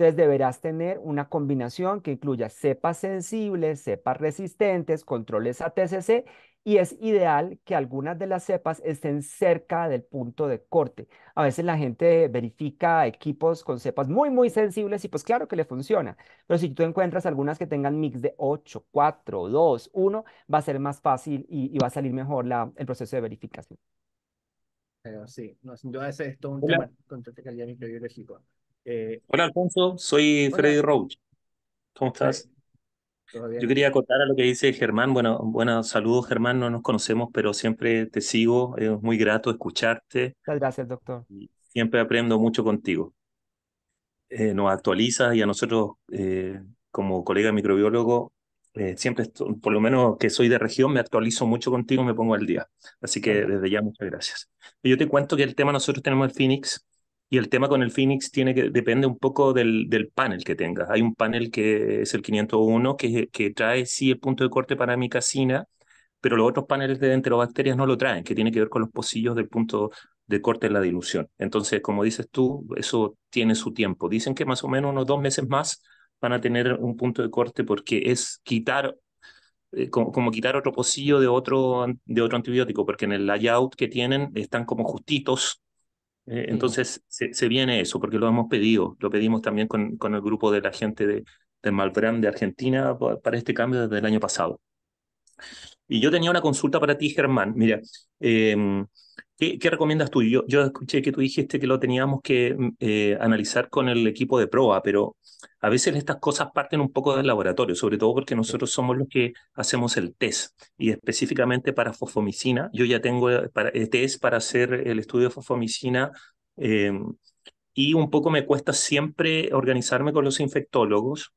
Entonces deberás tener una combinación que incluya cepas sensibles, cepas resistentes, controles ATCC y es ideal que algunas de las cepas estén cerca del punto de corte. A veces la gente verifica equipos con cepas muy, muy sensibles y pues claro que le funciona, pero si tú encuentras algunas que tengan mix de 8, 4, 2, 1, va a ser más fácil y, va a salir mejor el proceso de verificación. Pero sí, no, sin duda es esto un tema con calidad microbiológico. Eh, Hola Alfonso, soy Freddy Roach. ¿Cómo estás? Yo quería acotar a lo que dice Germán. Bueno, saludos Germán, no nos conocemos, pero siempre te sigo. Es muy grato escucharte. Muchas gracias, doctor. siempre aprendo mucho contigo. Eh, nos actualizas y a nosotros, eh, como colega microbiólogo, siempre, por lo menos que soy de región, me actualizo mucho contigo, me pongo al día. Así que desde ya, muchas gracias. Yo te cuento que el tema nosotros tenemos el Phoenix, y el tema con el Phoenix tiene que, depende un poco del, panel que tengas. Hay un panel que es el 501 que, que trae sí el punto de corte para mi casina, pero los otros paneles de enterobacterias no lo traen, que tiene que ver con los pocillos del punto de corte en la dilución. Entonces, como dices tú, eso tiene su tiempo. Dicen que más o menos unos dos meses más van a tener un punto de corte porque es quitar eh, como, como, quitar otro pocillo de otro, de otro antibiótico, porque en el layout que tienen están como justitos eh, mm. Entonces se, viene eso, porque lo hemos pedido, lo pedimos también con, el grupo de la gente de, de de Argentina para este cambio desde el año pasado. Y yo tenía una consulta para ti, Germán. Mira, em, ¿qué, recomiendas tú? Yo, yo escuché que tú dijiste que lo teníamos que mm, eh, analizar con el equipo de proa, pero a veces estas cosas parten un poco del laboratorio, sobre todo porque nosotros somos los que hacemos el test. Y específicamente para fosfomicina, yo ya tengo el eh, eh, test para hacer el estudio de fosfomicina. Em, y un poco me cuesta siempre organizarme con los infectólogos,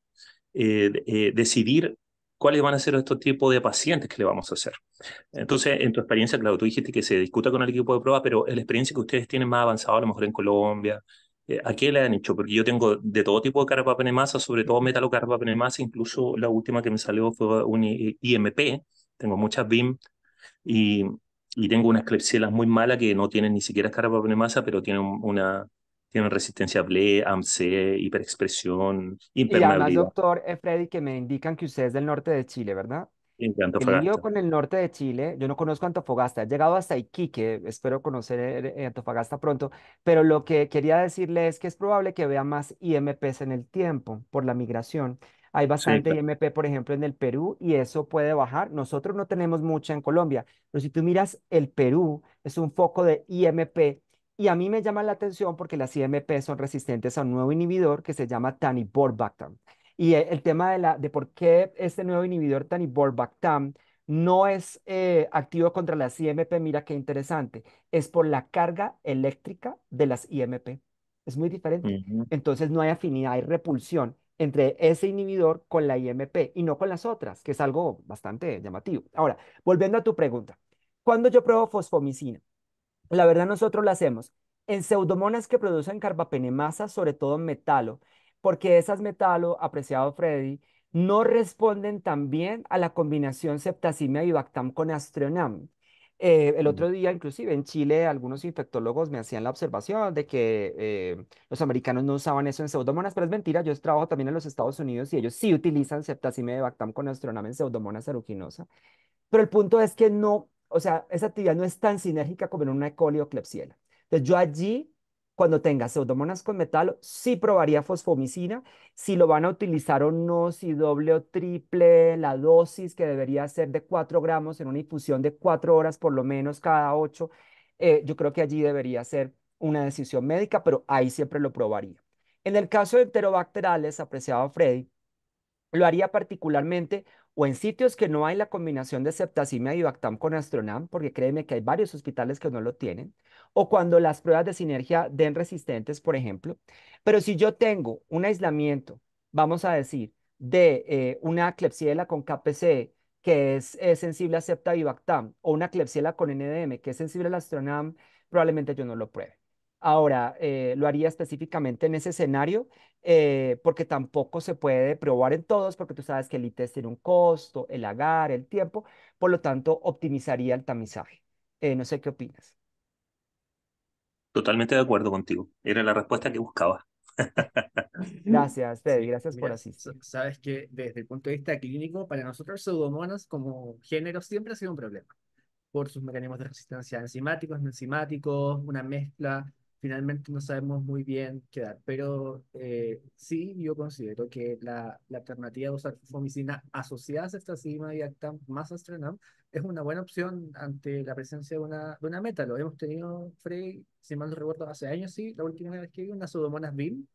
eh, decidir cuáles van a ser estos tipos de pacientes que le vamos a hacer. Entonces, en tu experiencia, claro, tú dijiste que se discuta con el equipo de prueba, pero la experiencia que ustedes tienen más avanzada, a lo mejor en Colombia, eh, ¿a qué le han hecho? Porque yo tengo de todo tipo de masa, sobre todo masa, incluso la última que me salió fue un IMP, tengo muchas BIM y, y tengo unas clepsielas muy malas que no tienen ni siquiera masa, pero tienen una, tienen resistencia a BLE, AMC, hiperexpresión, impermeabilidad. Y además, doctor Freddy, que me indican que usted es del norte de Chile, ¿verdad? Yo con el norte de Chile, yo no conozco Antofagasta, he llegado hasta Iquique, espero conocer eh, Antofagasta pronto, pero lo que quería decirle es que es probable que vea más IMPs en el tiempo por la migración. Hay bastante IMP, por ejemplo, en el Perú y eso puede bajar. Nosotros no tenemos mucha en Colombia, pero si tú miras el Perú, es un foco de IMP y a mí me llama la atención porque las IMP son resistentes a un nuevo inhibidor que se llama taniborbactam y e, el tema de, la, de por qué este nuevo inhibidor Tanibor-Bactam no es eh, activo contra las IMP, mira qué interesante, es por la carga eléctrica de las IMP. Es muy diferente. Entonces no hay afinidad, hay repulsión entre ese inhibidor con la IMP y no con las otras, que es algo bastante llamativo. Ahora, volviendo a tu pregunta, cuando yo pruebo fosfomicina? La verdad nosotros la hacemos en pseudomonas que producen carbapenemasa, sobre todo en metalo, porque esas metalo, apreciado Freddy, no responden también a la combinación septacimia y Bactam con Astronam. Eh, el mm. otro día, inclusive en Chile, algunos infectólogos me hacían la observación de que eh, los americanos no usaban eso en pseudomonas, pero es mentira. Yo trabajo también en los Estados Unidos y ellos sí utilizan septacimia de Bactam con astronam en pseudomonas aeruginosa. Pero el punto es que no, o sea, esa actividad no es tan sinérgica como en una E. coli o Klebsiella. Entonces, yo allí cuando tenga pseudomonas con metal, sí probaría fosfomicina, si lo van a utilizar o no, si doble o triple la dosis, que debería ser de 4 gramos en una infusión de 4 horas por lo menos cada 8, eh, yo creo que allí debería ser una decisión médica, pero ahí siempre lo probaría. En el caso de enterobacterales, apreciado Freddy, lo haría particularmente o en sitios que no hay la combinación de septacimia y Bactam con Astronam, porque créeme que hay varios hospitales que no lo tienen, o cuando las pruebas de sinergia den resistentes, por ejemplo. Pero si yo tengo un aislamiento, vamos a decir, de eh, una clepsiela con KPC que es, sensible a bactam, o una clepsiela con NDM que es sensible al Astronam, probablemente yo no lo pruebe. Ahora, eh, lo haría específicamente en ese escenario, eh, porque tampoco se puede probar en todos, porque tú sabes que el ITES tiene un costo, el agar, el tiempo, por lo tanto, optimizaría el tamizaje. Eh, no sé qué opinas. Totalmente de acuerdo contigo. Era la respuesta que buscaba. Gracias, Teddy, gracias por asistir. Sabes que desde el punto de vista clínico, para nosotros pseudomonas como género siempre ha sido un problema por sus mecanismos de resistencia enzimáticos, no enzimáticos, una mezcla finalmente no sabemos muy bien qué dar. Pero eh, sí, yo considero que la, alternativa de usar fomicina asociada a sigma y actam más astrenam es una buena opción ante la presencia de una, de una meta. Lo hemos tenido, Frey, si mal no recuerdo, hace años, sí, la última vez que vi una pseudomonas BIM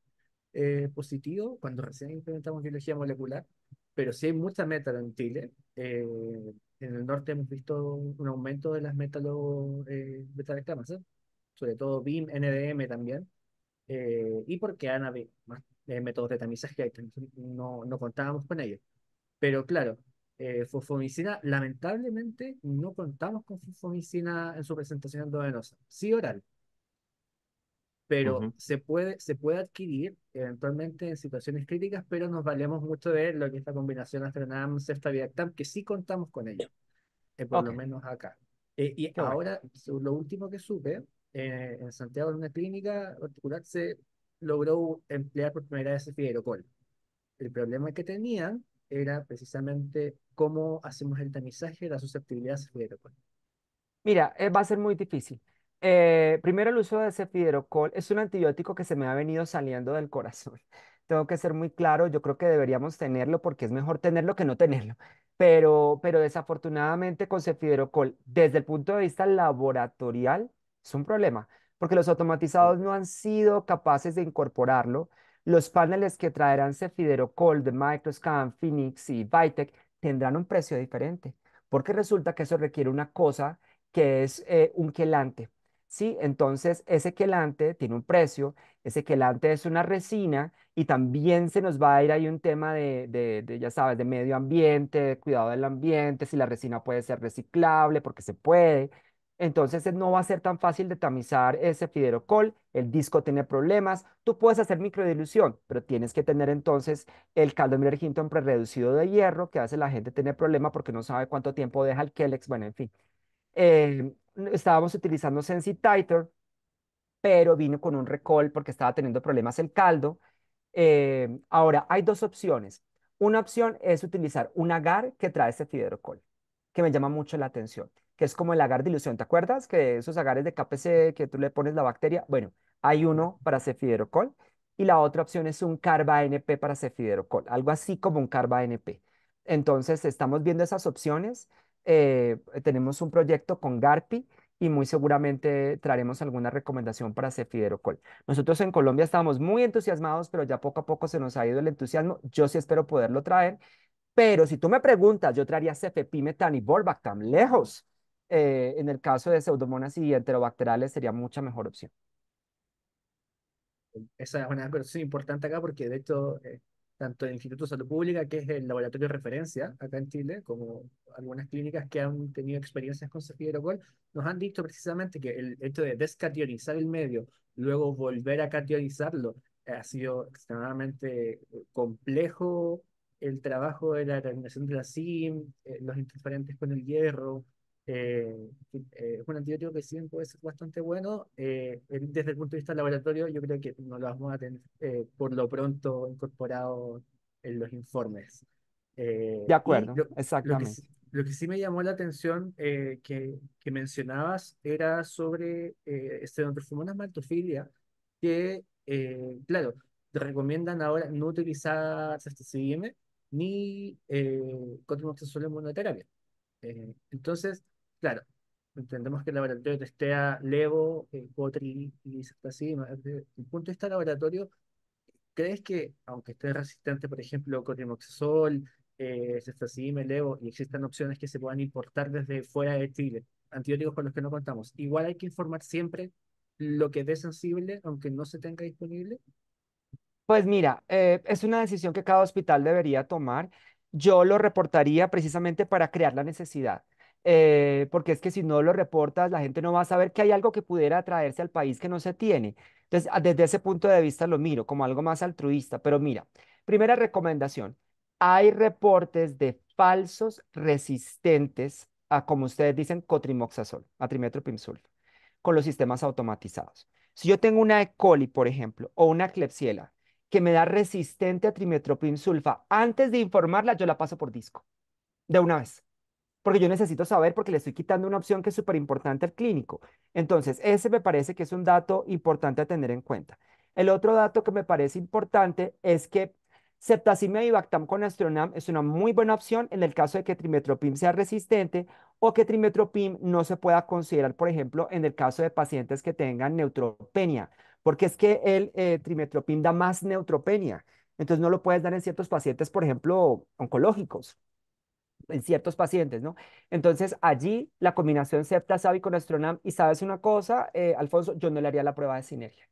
eh, positivo cuando recién implementamos biología molecular. Pero sí hay mucha metalo en Chile. Eh, en el norte hemos visto un aumento de las metalo eh, sobre todo BIM, NDM también, eh, y porque han más eh, métodos de tamizaje que no, no contábamos con ellos. Pero claro, eh, fosfomicina, lamentablemente no contamos con fosfomicina en su presentación endovenosa, sí oral, pero se, puede, se puede adquirir eventualmente en situaciones críticas, pero nos valemos mucho de lo que es la combinación astronam ceftaviactam, que sí contamos con ellos. por lo menos acá. y ahora, lo último que supe eh, en Santiago, en una clínica particular, se logró emplear por primera vez cefiderocol El problema que tenían era precisamente cómo hacemos el tamizaje de la susceptibilidad a cefiderocol Mira, eh, va a ser muy difícil. Eh, primero, el uso de cefiderocol es un antibiótico que se me ha venido saliendo del corazón. Tengo que ser muy claro, yo creo que deberíamos tenerlo porque es mejor tenerlo que no tenerlo. Pero, pero desafortunadamente con cefiderocol, desde el punto de vista laboratorial, es un problema, porque los automatizados no han sido capaces de incorporarlo. Los paneles que traerán Cefidero Cold, Microscan, Phoenix y Vitec tendrán un precio diferente, porque resulta que eso requiere una cosa que es eh, un quelante. ¿sí? Entonces, ese quelante tiene un precio, ese quelante es una resina y también se nos va a ir ahí un tema de, ya sabes, de medio ambiente, de cuidado del ambiente, si la resina puede ser reciclable, porque se puede entonces eh, no va a ser tan fácil de tamizar ese fiderocol, el disco tiene problemas, tú puedes hacer microdilución, pero tienes que tener entonces el caldo Miller Hinton prereducido de hierro, que hace la gente tener problemas porque no sabe cuánto tiempo deja el Kellex, bueno, en fin. Eh, estábamos utilizando Sensititer, pero vino con un recall porque estaba teniendo problemas el caldo. Eh, ahora, hay dos opciones. Una opción es utilizar un agar que trae ese fiderocol, que me llama mucho la atención que es como el agar de ilusión. ¿Te acuerdas que esos agares de KPC que tú le pones la bacteria? Bueno, hay uno para cefiderocol y la otra opción es un carba-NP para cefiderocol, algo así como un carba-NP. Entonces, estamos viendo esas opciones. Eh, tenemos un proyecto con Garpi y muy seguramente traeremos alguna recomendación para cefiderocol. Nosotros en Colombia estábamos muy entusiasmados, pero ya poco a poco se nos ha ido el entusiasmo. Yo sí espero poderlo traer. Pero si tú me preguntas, yo traería cefepimetan y Volbactam, lejos. Eh, en el caso de pseudomonas y enterobacteriales sería mucha mejor opción. Esa es una cuestión importante acá porque de hecho eh, tanto el Instituto de Salud Pública, que es el laboratorio de referencia acá en Chile, como algunas clínicas que han tenido experiencias con cefiderocol, nos han dicho precisamente que el hecho de descationizar el medio, luego volver a cationizarlo, ha sido extremadamente eh, complejo el trabajo de la determinación de la SIM, los interferentes con el hierro, eh, eh, es un antibiótico que sí puede ser bastante bueno. Eh, desde el punto de vista laboratorio, yo creo que no lo vamos a tener por lo pronto incorporado en los informes. de acuerdo, exactamente. Lo que, sí me llamó la atención que, que, mencionabas era sobre eh, perfumón este maltofilia, que, claro, te recomiendan ahora no utilizar ceftriaxone ni eh, monoterapia. Eh, entonces, Claro, entendemos que el laboratorio testea Levo, Cotri y Desde el punto de vista este laboratorio, ¿crees que, aunque esté resistente, por ejemplo, cotrimoxazol, eh, Levo, y existan opciones que se puedan importar desde fuera de Chile, antibióticos con los que no contamos, igual hay que informar siempre lo que es sensible, aunque no se tenga disponible? Pues mira, eh, es una decisión que cada hospital debería tomar. Yo lo reportaría precisamente para crear la necesidad. Eh, porque es que si no lo reportas, la gente no va a saber que hay algo que pudiera traerse al país que no se tiene. Entonces, desde ese punto de vista lo miro como algo más altruista, pero mira, primera recomendación, hay reportes de falsos resistentes a, como ustedes dicen, cotrimoxazol, a trimetropinsulfa, con los sistemas automatizados. Si yo tengo una E. coli, por ejemplo, o una Klebsiella, que me da resistente a trimetropin antes de informarla, yo la paso por disco, de una vez porque yo necesito saber porque le estoy quitando una opción que es súper importante al clínico. Entonces, ese me parece que es un dato importante a tener en cuenta. El otro dato que me parece importante es que septacimia y Bactam con Astronam es una muy buena opción en el caso de que Trimetropim sea resistente o que Trimetropim no se pueda considerar, por ejemplo, en el caso de pacientes que tengan neutropenia, porque es que el eh, trimetropin da más neutropenia, entonces no lo puedes dar en ciertos pacientes, por ejemplo, oncológicos en ciertos pacientes, ¿no? Entonces, allí la combinación Ceptasavi con Astronam, y sabes una cosa, eh, Alfonso, yo no le haría la prueba de sinergia.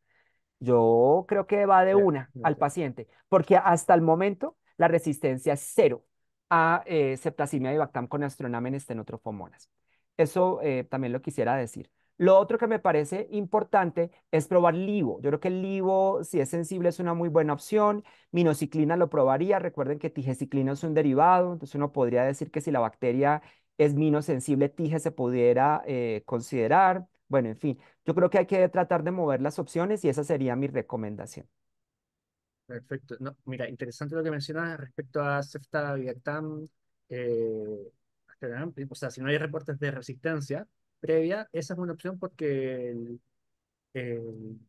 Yo creo que va de una al paciente, porque hasta el momento la resistencia es cero a eh, septacimia y Bactam con Astronam en estenotrofomonas. Eso eh, también lo quisiera decir. Lo otro que me parece importante es probar Livo. Yo creo que el Livo, si es sensible, es una muy buena opción. Minociclina lo probaría. Recuerden que tigeciclina es un derivado, entonces uno podría decir que si la bacteria es minosensible, tige se pudiera eh, considerar. Bueno, en fin, yo creo que hay que tratar de mover las opciones y esa sería mi recomendación. Perfecto. mira, interesante lo que mencionas respecto a Cefta, eh, o sea, si no hay reportes de resistencia, previa, esa es una opción porque el, el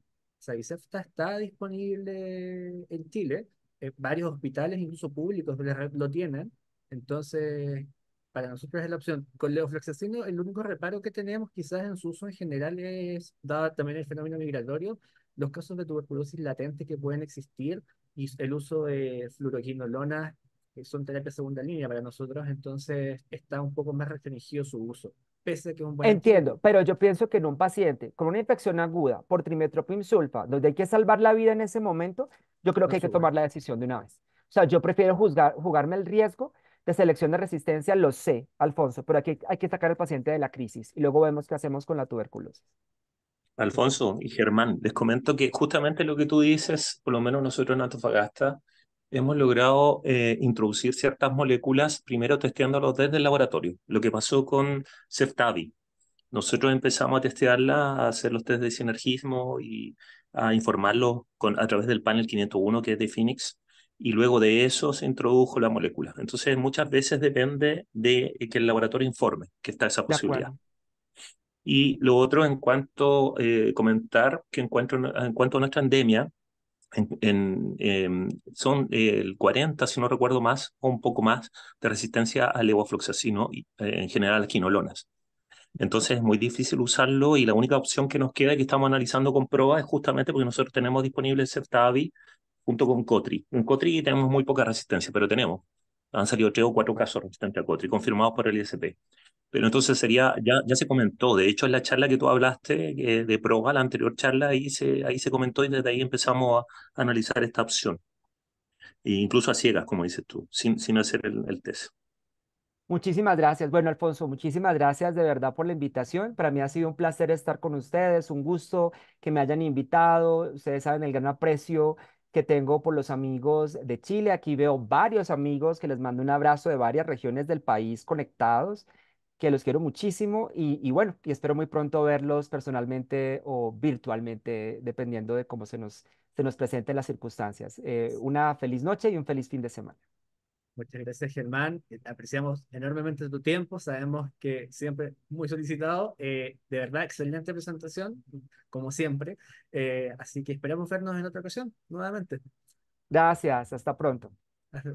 está disponible en Chile, en eh, varios hospitales, incluso públicos lo tienen, entonces para nosotros es la opción. Con leofloxacino, el único reparo que tenemos quizás en su uso en general es, dado también el fenómeno migratorio, los casos de tuberculosis latente que pueden existir y el uso de fluoroquinolonas que son terapias segunda línea para nosotros, entonces está un poco más restringido su uso que Entiendo, pero yo pienso que en un paciente con una infección aguda por trimetropim sulfa, donde hay que salvar la vida en ese momento, yo creo que hay que tomar la decisión de una vez. O sea, yo prefiero juzgar, jugarme el riesgo de selección de resistencia, lo sé, Alfonso, pero aquí hay que sacar al paciente de la crisis y luego vemos qué hacemos con la tuberculosis. Alfonso y Germán, les comento que justamente lo que tú dices, por lo menos nosotros en Antofagasta, hemos logrado eh, introducir ciertas moléculas, primero testeándolas desde el laboratorio, lo que pasó con Ceftavi. Nosotros empezamos a testearla, a hacer los test de sinergismo y a informarlo con, a través del panel 501 que es de Phoenix, y luego de eso se introdujo la molécula. Entonces, muchas veces depende de que el laboratorio informe que está esa posibilidad. Y lo otro en cuanto eh, comentar, que encuentro en cuanto a nuestra endemia, en, em, son el 40, si no recuerdo más, o un poco más de resistencia al levofloxacino, eh, en general las quinolonas. Entonces es muy difícil usarlo y la única opción que nos queda y que estamos analizando con pruebas es justamente porque nosotros tenemos disponible Ceftavi junto con Cotri. En Cotri tenemos muy poca resistencia, pero tenemos. Han salido tres o cuatro casos resistentes a Cotri, confirmados por el ISP. Pero entonces sería, ya, ya se comentó, de hecho en la charla que tú hablaste eh, de Proga, la anterior charla, ahí se, ahí se comentó y desde ahí empezamos a, analizar esta opción. E incluso a ciegas, como dices tú, sin, sin hacer el, el test. Muchísimas gracias. Bueno, Alfonso, muchísimas gracias de verdad por la invitación. Para mí ha sido un placer estar con ustedes, un gusto que me hayan invitado. Ustedes saben el gran aprecio que tengo por los amigos de Chile. Aquí veo varios amigos que les mando un abrazo de varias regiones del país conectados que los quiero muchísimo y, bueno, y espero muy pronto verlos personalmente o virtualmente, dependiendo de cómo se nos, se nos presenten las circunstancias. Eh, una feliz noche y un feliz fin de semana. Muchas gracias, Germán. Eh, apreciamos enormemente tu tiempo. Sabemos que siempre muy solicitado. Eh, de verdad, excelente presentación, como siempre. así que esperamos vernos en otra ocasión, nuevamente. Gracias, hasta pronto.